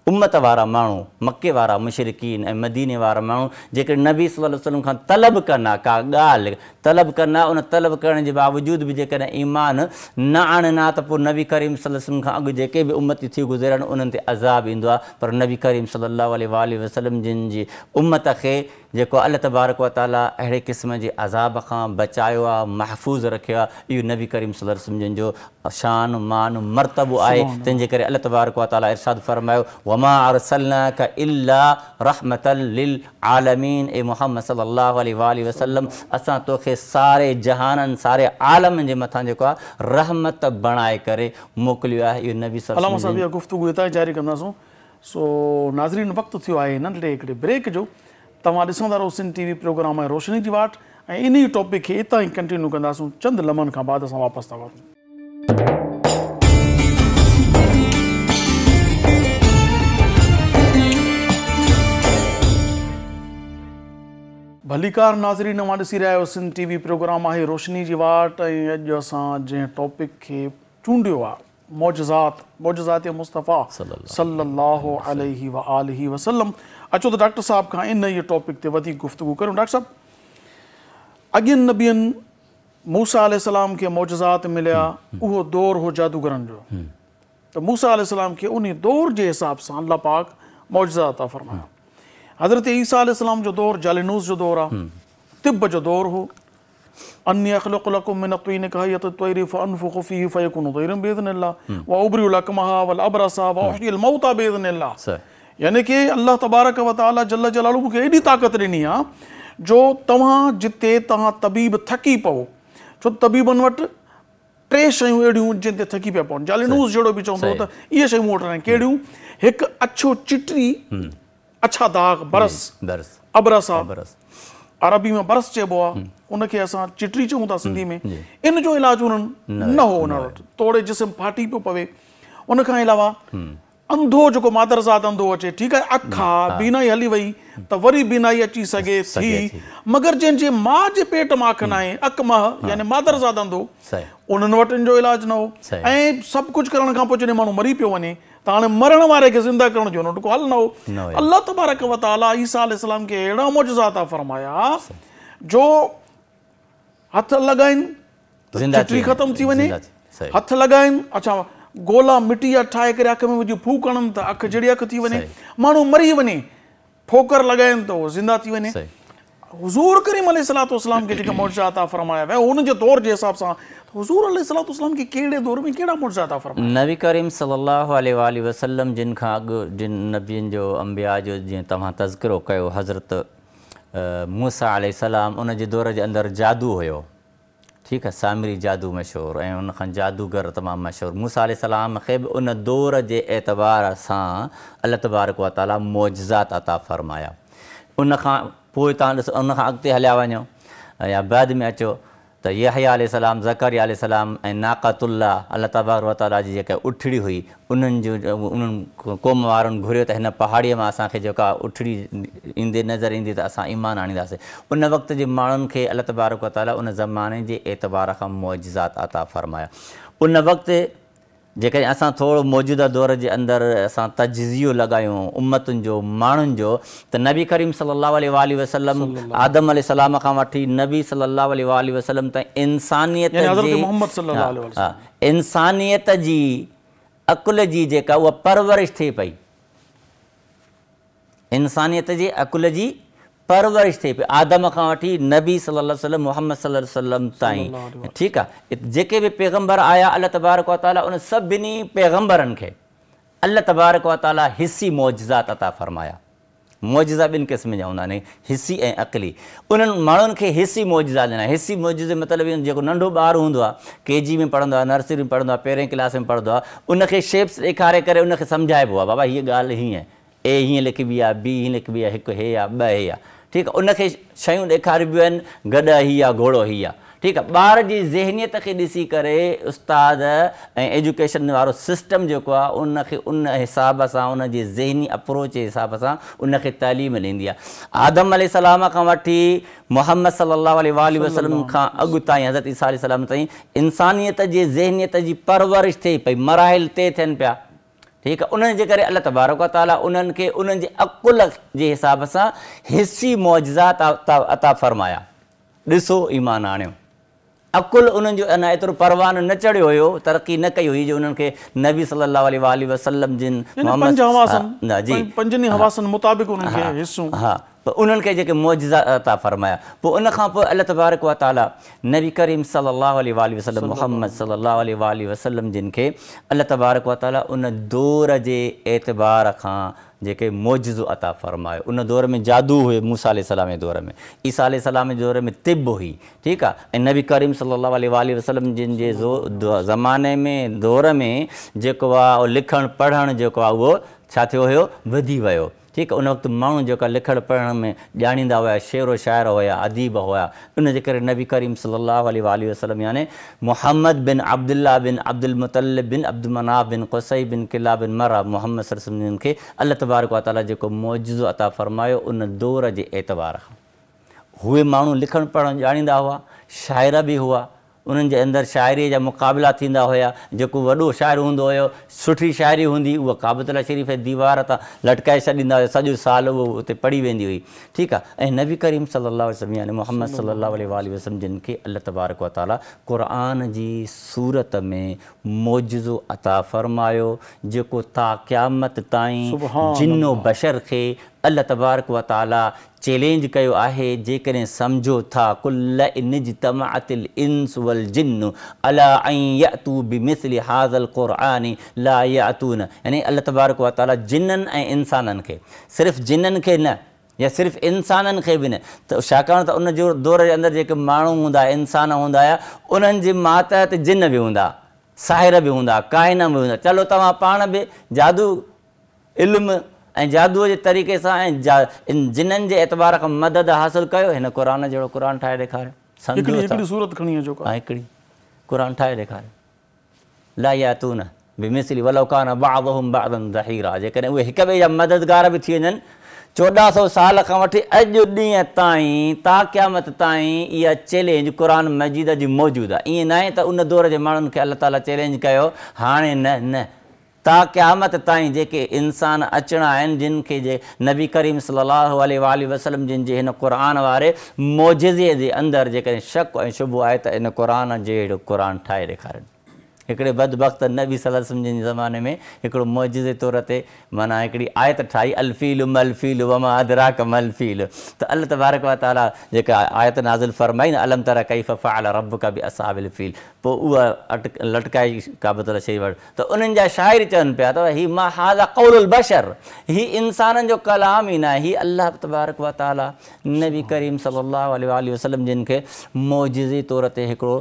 उम्मत वारा माण्हू मके वारा मुशरक़ीन ऐं मदीने वारा माण्हू जेके नबी सल वसलम खां तलब कंदा का ॻाल्हि तलब कंदा उन तलब करण जे बावजूद बि जेकॾहिं ईमान न आणिना त पोइ नबी करीम सलम खां अॻु जेके बि उम्मत थी गुज़रनि उन्हनि ते अज़ाब ईंदो आहे पर नबी करीम सलाहु वसलम जिन जी उमत खे जेको अल तबारक वाल अहिड़े क़िस्म जे अज़ाब खां बचायो आहे महफ़ूज़ रखियो आहे इहो नबी करीम सलम जिन जो शान मान मरतबो आहे तंहिंजे करे अल तबारक वा ताल फरमायो وما ارسلناك الا رحمت للعالمين اي محمد صلى الله عليه واله وسلم اسا تو کي سارے جهانن سارے عالم جي مٿا جيڪو رحمت بنائي ڪري موڪليو آهي يو نبي صلى الله عليه وسلم اسا گفتگو ته جاري ڪندا سو سو ناظرين وقت ٿيو آهي نند هڪڙي بريڪ جو توهان ڏسندا رهو سن ٽي وي پروگرام آهي روشني جي واٽ ۽ اني ٽاپڪ کي اتا ئي ڪنٽينيو ڪنداسون چند لمن کان بعد اسا واپس ٿا وڃو भलीकार नाज़रीन वहाँ ॾिसी रहा है सिंध टीवी प्रोग्राम है रोशनी की वाट अज अस जै टॉपिक के चूंडियो आहे मौजात मौजात मुस्तफ़ा सलाहु वसलम अचो तो डॉक्टर साहब का इन ये टॉपिक से गुफ्तु गुफ़्तगु डॉक्टर साहब अगिन नबियन मूसा आलाम के मौजात मिलिया हम्म, उहो दौर हो जादूगर जो तो मूसा आलाम के उन्हीं दौर के हिसाब से अल्लाह पाक मौजात फरमाया हज़रत ईसीम जो दौर जालनूस जो दौर आहे तिब जो दौर हो अन्य अखलकुमिन कहा यानी कि अलाह तबारक वाल जल जलालू मूंखे एॾी ताक़त ॾिनी आहे जो तव्हां जिते तबीब थकी पो छो तबीबनि वटि टे शयूं अहिड़ियूं जिन थकी पे पवनि जालनूस जहिड़ो बि चवंदो त इहे शयूं मूं अछो चिटी हम्म। अछा दाख़िल अरबी में बरस चबो आ अस चिटरी चूं था सिंधी में इन जो इलाज उन न हो तोड़े जिस्म फाटी पे पवे उन का अलावा अंधो जो मादर सां धंधो अचे ठीक है अखा बिनाई हली वई तो वरी बिनाई अची सके थी मगर जे माउ जे पेट मां अख न आहे अक मह यानी मादर अंधो धंधो उन्हनि जो इलाजु न हो ऐं सभु कुझु करण खां पोइ जॾहिं मरी पियो वञे ताणे मरण वारे खे ज़िंदा करण जो हुन को हल न हो अलाह तबारक वताला ईसा इस्लाम खे अहिड़ा मौजा था फ़रमाया जो हथ लॻाइनि चटड़ी ख़तमु थी वञे हथ लॻाइनि अच्छा गोला मिटी जा ठाहे अख में विझी फू त अख जहिड़ी अख थी वञे माण्हू मरी वञे ठोकर लॻाइनि तो ज़िंदा थी वञे हजूर करीम सलाम के जेका मुआवजा फरमाया वह उन दौर जे हिसाब सां तो हजूर सलाम के कहिड़े दौर में कहिड़ा मुआवजा अता फरमाया नबी करीम सल्लल्लाहु अलैहि जिन खां अॻु जिन नबियुनि जो अंबिया जो जीअं तव्हां तज़किरो कयो हज़रत मूसा सलाम उन दौर के अंदर जादू हो ठीक है सामरी जादू मशहूर ऐं उनखां जादूगर तमामु मशहूरु मूसा सलाम खे बि उन दौर जे एतबार सां अलाह तबारक ताला मुआज़ात अता फ़रमाया उन पोइ तव्हां हलिया वञो या बैदि में अचो तो यहया सलाम ज़करिया सलाम ऐं नाक़तुल्ला अलाह तबार वताला जी उठड़ी हुई उन्हनि जो उन्हनि क़ौम वारनि घुरियो त हिन पहाड़ीअ मां उठड़ी ईंदे नज़र इंदी तो अस ईमान आणींदासीं उन वक़्त के माण्हुनि खे अलाह तबारक वताला उन ज़माने जे एतबार खां मुआज़ात अता फ़रमाया उन वक्त जेकॾहिं असां थोरो मौजूदा दौर जे अंदरि असां तजज़ियो लॻायूं उमतुनि जो माण्हुनि जो त नबी करीम सलाहु सलाह वसलम आदम अल सलाम खां वठी नबी सलाहु सलाह वसलम ताईं इंसानियत इंसानियत जी अकुल जी जेका उहा परवरिश थिए पई इंसानियत जे अकुल जी परवरिश थिए आदम का वठी नबी सलाहु मोहम्मद सलम ताईं ठीक आहे जेके बि पैगम्बर आया अलाह तबारक ताला उन सभिनी पैगम्बरनि खे अलाह तबारक ताला हिसी मौजात अता फ़रमाया मौजा बिन क़िस्म जा हूंदा आहिनि हिसी ऐं अकली उन्हनि माण्हुनि खे हिसी मौजा दिना हिसी मौजे मतलब जेको नंढो ॿारु हूंदो के जी में पढ़ंदो नर्सरी में पढ़ंदो आहे क्लास में पढ़ंदो आहे शेप्स ॾेखारे करे उनखे सम्झाइबो आहे बाबा ए हीअं लिखबी आहे बी हीअं लिखबी आहे हिकु हे आहे ॿ हे आहे ठीकु आहे उनखे शयूं ॾेखारिबियूं आहिनि गॾु हीअ आहे घोड़ो हीअ आहे ठीकु आहे ॿार जी ज़हनियत खे ॾिसी करे उस्ताद ऐं एजुकेशन वारो सिस्टम जेको आहे उनखे उन हिसाब सां उन जे ज़हनी अप्रोच जे हिसाब सां उनखे तइलीम ॾींदी आहे आदम अल सलाम खां वठी मोहम्मद सलाहु वसलम खां अॻु ताईं हज़रत ईसा सलाम ताईं इंसानियत जे ज़हनियत जी परवरिश थिए पई मराहिल ते थियनि पिया ठीकु आहे उन्हनि जे अकुल जे हिसाब सां हिसी मोजात फ़रमाया ॾिसो ईमान आणियो अकुलु उन्हनि जो अञा एतिरो परवान न चढ़ियो हुयो तरक़ी न कई हुई उन्हनि खे नबी सलाह पोइ उन्हनि खे जेके मौज़ा अता फ़रमाया पोइ उन खां पोइ अला तबारक वा ताला नबी करीम सलाहु वल वसलम मुहम्मद सलाहु वसलम जिन खे अला तबारक वा ताला उन दौर जे एतबार खां जेके मौजू अता फ़रमायो उन दौर में जादू मूसा आल सलाम जे दौर में ईसा आल सलाम जे दौर में तिब हुई ठीकु आहे ऐं नबी करीम सलाह वल वसलम जिन जे ज़ो ज़माने में दौर में जेको आहे उहो लिखणु पढ़णु जेको आहे उहो छा थियो हुयो वधी वियो ठीकु आहे उन वक़्तु माण्हू जेका लिखणु पढ़ण में ॼाणींदा हुया शेरो शाइर हुया अदीब हुआ उनजे करे नबी करीम सली वसलम याने मुहम्मद बिन अबुला बिन अब्दुल मुतल बिन अब्दुल अब्दुलमना बिन कुसई बिन क़िला बिन मरा मुहम्मद सरसमीन खे अलाह तबारक ताला जेको मौजू अता फ़रमायो उन दौर जे एतबार खां उहे माण्हू लिखणु पढ़णु ॼाणींदा हुआ शाइर बि हुआ उन्हनि जे अंदरि शाइरीअ जा मुक़ाबिला थींदा हुया जेको वॾो शाइरु हूंदो हुयो सुठी शाइरी काबतला शरीफ़ दीवार तां लटकाए छॾींदा हुया सॼो साल वो हुते पढ़ी वेंदी हुई ठीक है ऐं नबी करीम सलाहु मोहम्मद सलाहु जिनके वसम जिन खे अलाह तबारक ताली क़ुर जी सूरत में मोजज़ो अता फरमा जो ताक़्यामत क़यामत ताईं जिनो बशर के अलाह तबारक वाताला चैलेंज कयो आहे जेकॾहिं सम्झो था कुल इन जी तमातिल इंस वल जिन अला ऐं यतू बि मिसल हाज़ल क़ुरान ला यतून यानी अलाह तबारक वाताला जिननि ऐं इंसाननि खे सिर्फ़ु जिननि खे न या सिर्फ़ु इंसाननि खे बि न त छाकाणि त उनजो दौर जे अंदरि जेके माण्हू हूंदा हुआ इंसान हूंदा हुआ उन्हनि जे मातहत जिन बि हूंदा साहिर बि हूंदा काहिन बि हूंदा चलो तव्हां पाण बि जादू इल्मु ऐं जादूअ जे तरीक़े सां ऐं जा इन जिन्हनि जे एतबार खे मदद हासिलु कयो हिन क़ुर जहिड़ो क़ुरान ठाहे ॾेखारियो मददगार बि थी वञनि चोॾहं सौ साल खां वठी अॼु ॾींहं ताईं इहा चैलेंज क़रान मजिद जी मौजूदु आहे ईअं न आहे त उन दौर जे माण्हुनि खे अलाह ताला चैलेंज कयो हाणे न न ता क़यामत ताईं जेके इंसान अचणा आहिनि जिन खे जे नबी करीम सलाहु सलाह वसलम जिन जे हिन क़ुर वारे मोज़िज़े जे अंदरि जेकॾहिं शक ऐं आहे त इन क़ुर जहिड़ो क़ुर ठाहे ॾेखारनि हिकिड़े बदबक नबी सलम जिन ज़माने में हिकिड़ो मोज़िज़े तौर ते माना हिकिड़ी आयत ठाही अलफ़ील मलफ़ील वमा अदराक मलफ़ील त अल तबारक तबारकाल जेका आयत नाज़ुल न अलम तर कई फा रब का बि असाबिल फ़ील पोइ उहा अटक लटकाई काबत उन्हनि जा शाइर चवनि पिया तौरु हीउ इंसाननि जो कलाम ई न आहे हीउ अलाह तबारक व ताला नबी करीम सलाहु वसलम जिन खे मौजज़े तौर ते हिकिड़ो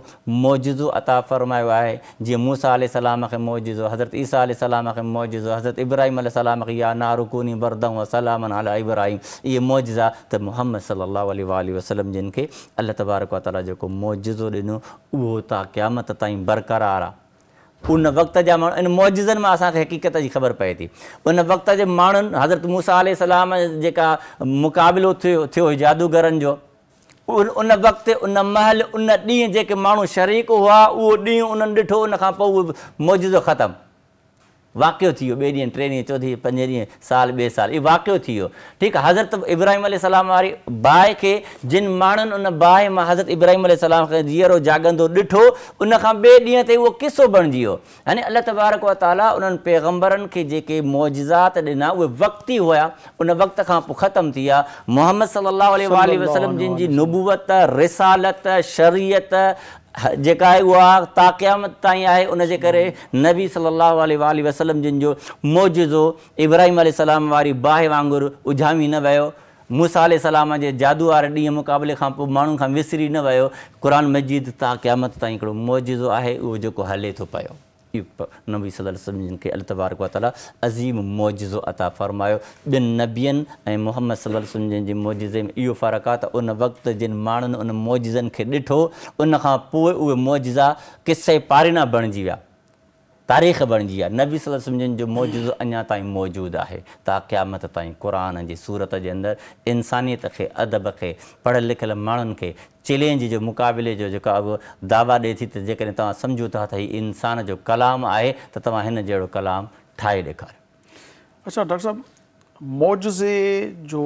मौजू अता फ़रमायो आहे जीअं मूसा सलाम खे मौजो हज़रत ईसा सलाम खे मौजो हज़रत इब्राहिम अल खे या नारूकूनी बरदंग सलाम अला इब्राहिम इहे मौजिज़ा त मुहम्मद सलाहु वसलम जिन खे अलाह तबारक ताला जेको मौजो ॾिनो उहो ता क्या क़यामत ताईं बरक़रार आहे उन वक़्त जा माण्हू इन मौजनि मां असांखे हक़ीक़त जी ख़बर पए थी उन वक़्त जे माण्हुनि हज़रत मूसा सलाम जेका मुक़ाबिलो थियो थियो हुयो जादूगरनि जो उन उन वक़्तु उन महिल उन ॾींहुं जेके माण्हू शरीक हुआ उहो ॾींहुं उन्हनि ॾिठो उनखां पोइ उहो मौजो ख़तमु वाक़ियो थी वियो ॿिए ॾींहं टे ॾींहं चोॾहीं पंज ॾींहं साल ॿिए साल इहो वाक़ियो थी वियो ठीकु आहे हज़रत इब्राहिम अल वारी बाहि खे जिन माण्हुनि उन बाहि मां हज़रत इब्राहिम अल खे जीअरो जाॻंदो ॾिठो उन खां ॿिए ॾींहं ते उहो किसो बणिजी वियो अने अलाह तबारक ताला उन्हनि पैगम्बरनि खे जेके मौजात ॾिना उहे वक़्तु ई हुआ उन वक़्त खां पोइ ख़तमु थी विया मोहम्मद सलाहु वसलम जिन जी नुबूअत रिसालत शरीयत जेका आहे उहा ताक़ियामत ताईं आहे उनजे करे नबी सलाह वसलम जिन जो मौजज़ो इब्राहिम अलसलाम वारी बाहि वांगुरु उझामी न वियो मुस सलाम जे जादू वारे ॾींहुं मुक़ाबले खां पोइ माण्हुनि खां विसरी न वियो क़ुर मजिद ताक़ियामत ताईं हिकिड़ो मौजो आहे उहो जेको हले थो पियो नबी वसल्लम के खे अल तबारक ताली अज़ीम मुआज़ो अता फ़रमायो बिन नबियन ऐं मोहम्मद सलम जिन जे में इो फ़र्क़ु आहे उन वक्त जिन माण्हुनि उन मुआज़नि के ॾिठो उनखां पोइ उहे मुआज़ा बणजी पारीना तारीख़ बणिजी नबी सलमन जो मौजूदु अञा ताईं मौजूदु आहे ता तुरान की सूरत के अंदर इंसानियत के अदब के पढ़ल लिखल माण्हुनि के चैलेंज जो मुक़ाबले जो जेका अॻु दावा दे थी त जेकॾहिं तव्हां था त इंसान जो कलाम आहे त तव्हां हिन जहिड़ो कलाम ठाहे ॾेखारियो अच्छा डॉक्टर साहब मौजे जो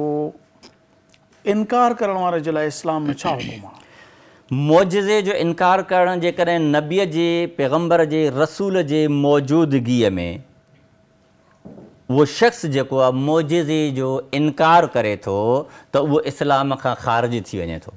इनकार करण वारे इस्लाम में छा हुकुम आहे मोजिज़े जो इनकार करणु जेकॾहिं नबीअ के पैगम्बर जे रसूल के मौजूदगीअ में वो शख़्स जो आहे जो इनकार करे तो त उहो इस्लाम का ख़ारिज थी वञे थो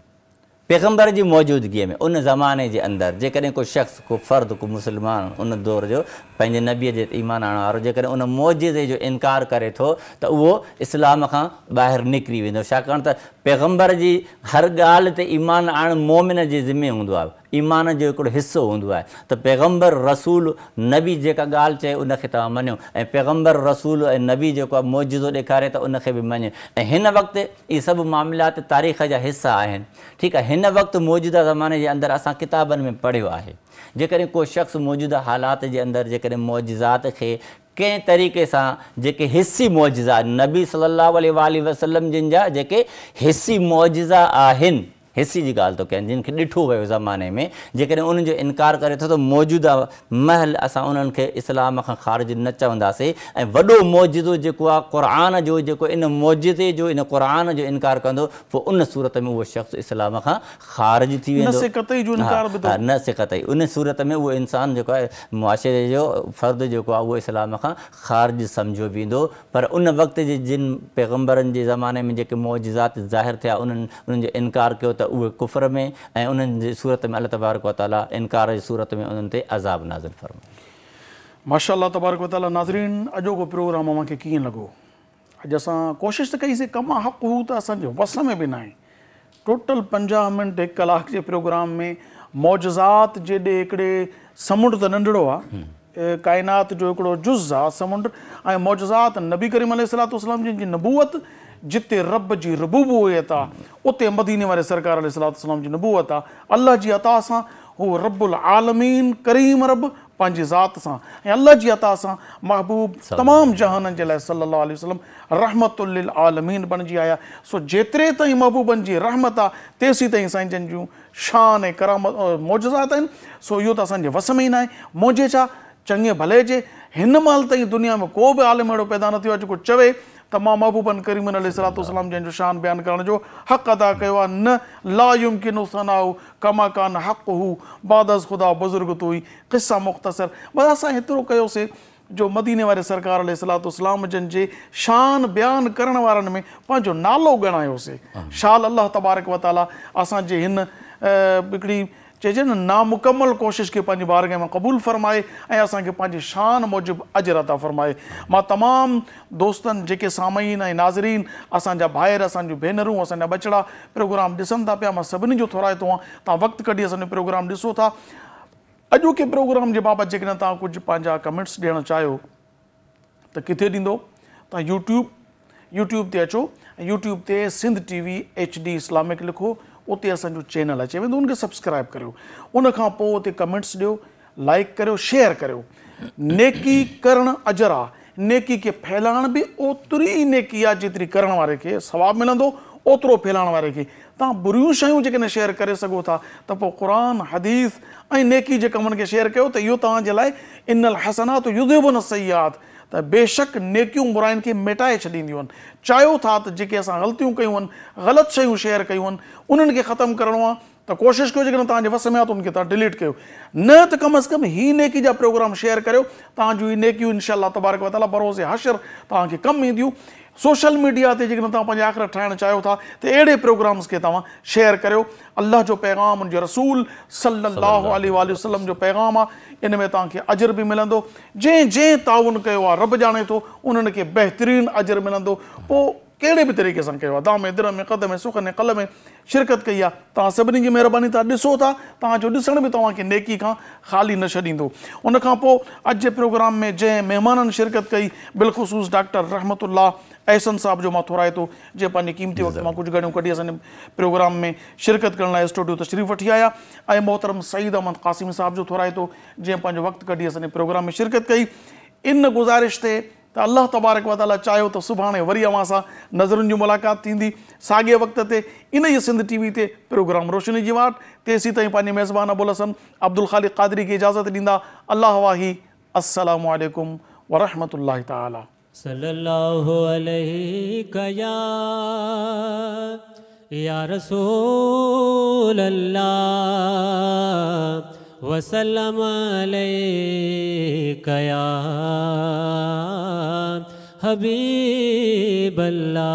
पैगम्बर जी मौजूदगीअ में उन ज़माने के अंदर जो शख़्स को फ़र्द को मुसलमान उन दौर जो पंहिंजे नबीअ जे ईमान आणण वारो जेकॾहिं उन मौज़े जो इनकार करे थो त उहो इस्लाम खां ॿाहिरि निकिरी वेंदो छाकाणि त पैगंबर जी हर ॻाल्हि ते ईमान आण मोमिन जे ज़िमे हूंदो आहे ईमान जो हिकिड़ो हिसो हूंदो आहे त पैगंबर रसूल नबी जेका ॻाल्हि चए उनखे तव्हां मञियो ऐं पैगंबर रसूल ऐं नबी जेको आहे मौजिज़ो ॾेखारे त उनखे बि मञे ऐं हिन वक़्तु इहे सभु मामिलात तारीख़ जा हिसा आहिनि ठीकु आहे हिन वक़्तु मौजूदा ज़माने जे अंदरि असां किताबनि में पढ़ियो आहे जेकॾहिं को शख़्स मौजूदा हालात जे अंदरि जेकॾहिं मुजज़ाति खे कंहिं तरीक़े सां जेके हिसी मुजज़ात नबी सलाह वसलम जिनि जा जेके हिस्सी मुज़ा आहिनि हिसे जी ॻाल्हि थो कयां जिन खे ॾिठो वियो ज़माने में जेकॾहिं उन्हनि जो इनकार करे थो त मौजूदा महल असां उन्हनि खे इस्लाम खां ख़ारिज न चवंदासीं ऐं वॾो मौजो जेको आहे क़रान जो जेको इन मौज जो इन क़ुरान जो इनकार कंदो पोइ उन सूरत में उहो शख़्स इस्लाम खां ख़ारिज थी वेंदो न सिकत उन सूरत में उहो इंसानु जेको आहे मुआशिरे जो फ़र्दु जेको आहे उहो इस्लाम खां ख़ारिज सम्झो बि वेंदो पर उन वक़्त जे जिन पैगम्बरनि जे ज़माने में जेके मौजात ज़ाहिर थिया उन्हनि उन्हनि जो इनकार कयो त त उहे कुफर में ऐं उन्हनि जी सूरत में अलाह तबारक ताली इनकार जी सूरत में उन्हनि ते अज़ाब नाज़िल फरमाए माशा तबारक वाली नाज़रीन अॼोको प्रोग्राम अव्हांखे कीअं लॻो अॼु असां कोशिशि त कईसीं कमु हक़ हू त असांजे वस में बि न आहे टोटल पंजाह मिंट हिकु कलाक जे प्रोग्राम में मौजात जेॾे हिकिड़े समुंड त नंढिड़ो आहे हम्म। काइनात जो हिकिड़ो जुज़ आहे समुंड ऐं मौजात नबी करीम सलातलाम जी नबूअत जिते रब जी रबूबूयत आहे उते मदीने वाले सरकार सलाम जी नबूअत आहे अलाह जी अता सां हू रबुल आलमीन करीम रब पंहिंजी ज़ात सां ऐं अलाह अता सां महबूब तमाम जहाननि जे लाइ रहमत आलमीन बणजी आया सो जेतिरे ताईं महबूबन की रहमत आहे तेसि ताईं साईं जन जूं शान ऐं करामत मौजात आहिनि सो यो तो असांजे वस में ई न आहे मुंहिंजे भले जे हिन महिल ताईं में को भी आलिम अहिड़ो पैदा न थियो चवे तमामु महबूबनि करीमन सलातलाम जंहिंजो शान बयान करण जो हक़ अदा किया न लायुमकिन सनाउ कमा कान हक़ हू बादस ख़ुदा बुज़ुर्ग तूं क़िसा मुख़्तसर बस असा हेतिरो जो मदीने वारे सरकार सलातलाम जन जे शान बयान करण वारनि में पंहिंजो नालो ॻणायोसीं शाल अलाह तबारक वाल असांजे हिन चइजे न नामुकमल कोशिश के पंहिंजी बार मां क़बूल फ़रमाए असि शान मूजिब अजर अता फ़रमाए मां तमामु दोस्तनि जेके सामईन नाज़रीन असांजा भाइर असांजूं भेनरू अस बचड़ा प्रोग्राम ॾिसनि था पिया मां सभिनी जो थोराए थो आहियां तव्हां वक़्तु प्रोग्राम ॾिसो था अॼोके प्रोग्राम जे बाबति जेकॾहिं तव्हां कुझु कमेंट्स ॾियणु चाहो तो किथे ॾींदो यूट्यूब यूट्यूब ते अचो यूट्यूब से Sindh TV H D Islamic लिखो उते असो चैनल अचे वो उनके सब्सक्राइब करियो उन कमेंट्स दियो लाइक कर शेयर करियो नेकी करण अजर आ नेकी के फैलान भी ओतरी नेकी आ जेतिरी करण के स्वाब सवाबु मिलंदो ओतिरो फैलाइण के खे तव्हां बुरियूं शयूं शेयर कर सो था तो कुरान हदीस ए नेकी जन कमनि शेयर कर तो यो तव्हांजे लाइ इन हसनात युज़िबुन सयात तो बेशक नेकियूं बुराइन के मिटाए छॾींदियूं आहिनि चाहियो था त जेके असां ग़लतियूं कयूं आहिनि ग़लति शेयर क्यों आहिनि उन्हनि खे ख़तमु करिणो आहे त कोशिशि वस में आहे त डिलीट कर न त कम अज़ कम ही नेकी जा प्रोग्राम शेयर करियो तव्हांजूं ही नेकियूं तबारक वताला बरोज़ हशर तक कम ईंदियूं सोशल मीडिया से जो तव्हां आख़िर ठाहिणु चाहो था त अहिड़े प्रोग्राम्स के तव्हां शेयर करियो अल्लाह जो पैगाम हुनजो रसूल सलाहु वसलम जो पैगाम आहे इन में तव्हांखे अजर बि मिलंदो जंहिं जंहिं ताउन कयो रब जाने तो उन्हनि बेहतरीन अजर मिलंदो कड़े भी तरीक़े से कयो आहे में दिर में कद में सुख में कल में शिरकत कई आहे तव्हां सभिनी जी महिरबानी तव्हां था तव्हांजो ॾिसण बि तव्हांखे नेकी खां ख़ाली न छॾींदो उन खां पोइ प्रोग्राम में जै मेहमान शिरकत कई बिलखसूस डॉक्टर रहमतुल्ला एहसन साहब जो मां तो जो जे पंहिंजे क़ीमती वक़्तु मां कुझु घणियूं कढी असांजे प्रोग्राम में शिरकत कर स्टूडियो तशरीफ़ वी आया ऐं मोहतरम सईद अहमद क़ासिम साहिब जो थोराए तो जंहिं वक्त वक़्तु कढी प्रोग्राम में शिरकत कई इन गुज़ारिश से तो अल्लाह तबारक वाताला चाहो तो सुबह वरी अवां सां नज़रुनि मुलाक़ात थी सागे वक़्त से इन ही सिंध टीवी से प्रोग्राम रोशनी की वाट तेसी तीन पंहिंजे मेज़बान अबुल हसन अब्दुल ख़ालिक क़ादरी की इजाज़त दींदा अल्लाह वाही السلام عليكم ورحمة الله تعالى صلى الله عليك يا يا رسول हबी भला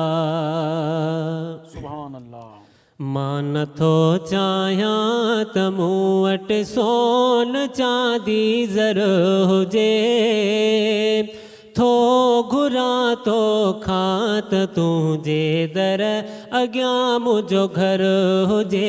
मां नथो चाहियां त मूं वटि सोन चांदी ज़र हुजे थो घुरां थोर अॻियां मुंहिंजो घरु हुजे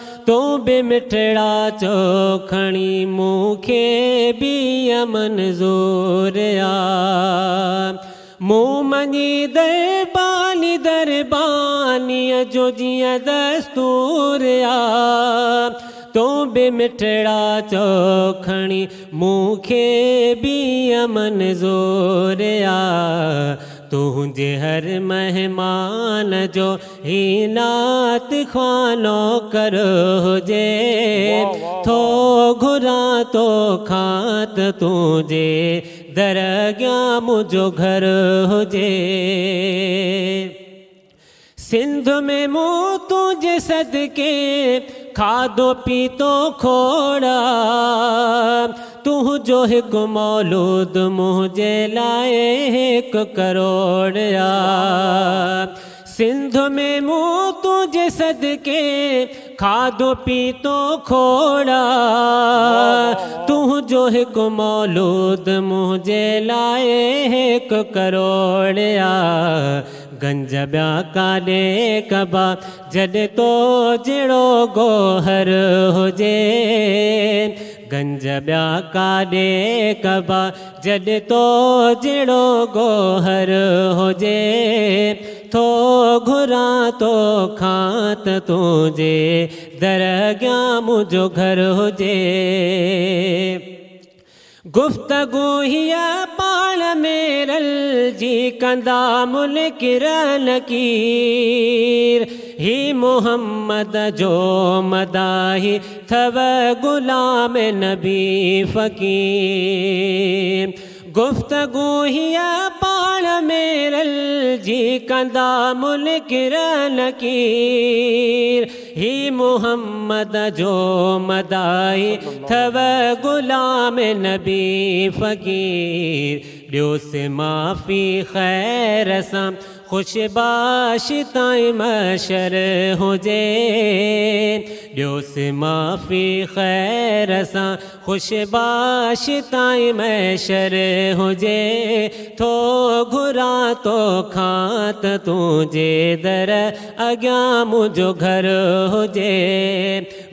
तूं बि मिठड़ा चो खणी मूंखे बि अमन ज़ोरि मूं मञी दरबानी दरबानीअ जो जीअं दस्तूर या तूं बि मिठड़ा चो खणी मूंखे बि बी अमन ज़ोरे तुझे हर मेहमान जो ही नात खानो कर जे थो घुरा तो खात तुझे दर गया मुझो घर जे सिंध में मुँह तुझे सदके खादो पीतो खोड़ा तू जो एक मौलूद मुझे लाए एक करोड़ सिंध में मूं तुंहिंजे सदके पी तो खोड़ा तू जो एक मौलूद मुझे लाए एक करोड़ गंज ब्या काॾे कबा जॾहिं तो जड़ो गोहर हुजे गंज ॿिया काॾे कबा जॾहिं तोड़ो हुजे थो घुरा थोरो घरु हुजे गुफ़्तगु कंदा की हि मोहम्मद जो मदाही थव गुलाम नबी फ़कीर गुफ्तगु हिया पाण मेरल जी कंदा मुनकिरन कीर ही मोहम्मद जो मदाई थव गुलाम नबी फ़कीर ॾियोसि माफ़ी ख़ैर सां ख़ुशि बाशिताई मशर हुजे ॾियोसि माफ़ी ख़ैरु सां ख़ुशि बाशिताई मशर हुजे थो घुरा थो खा तुंहिंजे दर अॻियां मुंहिंजो घरु हुजे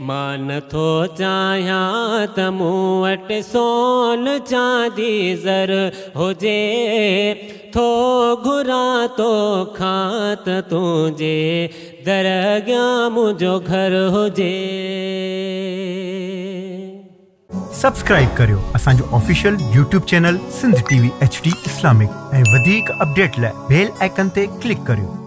मान थो चाहियां त मूं वटि सोन चांदी ज़र हुजे थो घुरा थो खां त तुंहिंजे दर अॻियां मुंहिंजो घर हुजे सब्सक्राइब करियो असांजो official YouTube channel Sindh TV H D Islamic ऐं वधीक अपडेट लाइ बेल आइकन ते क्लिक करियो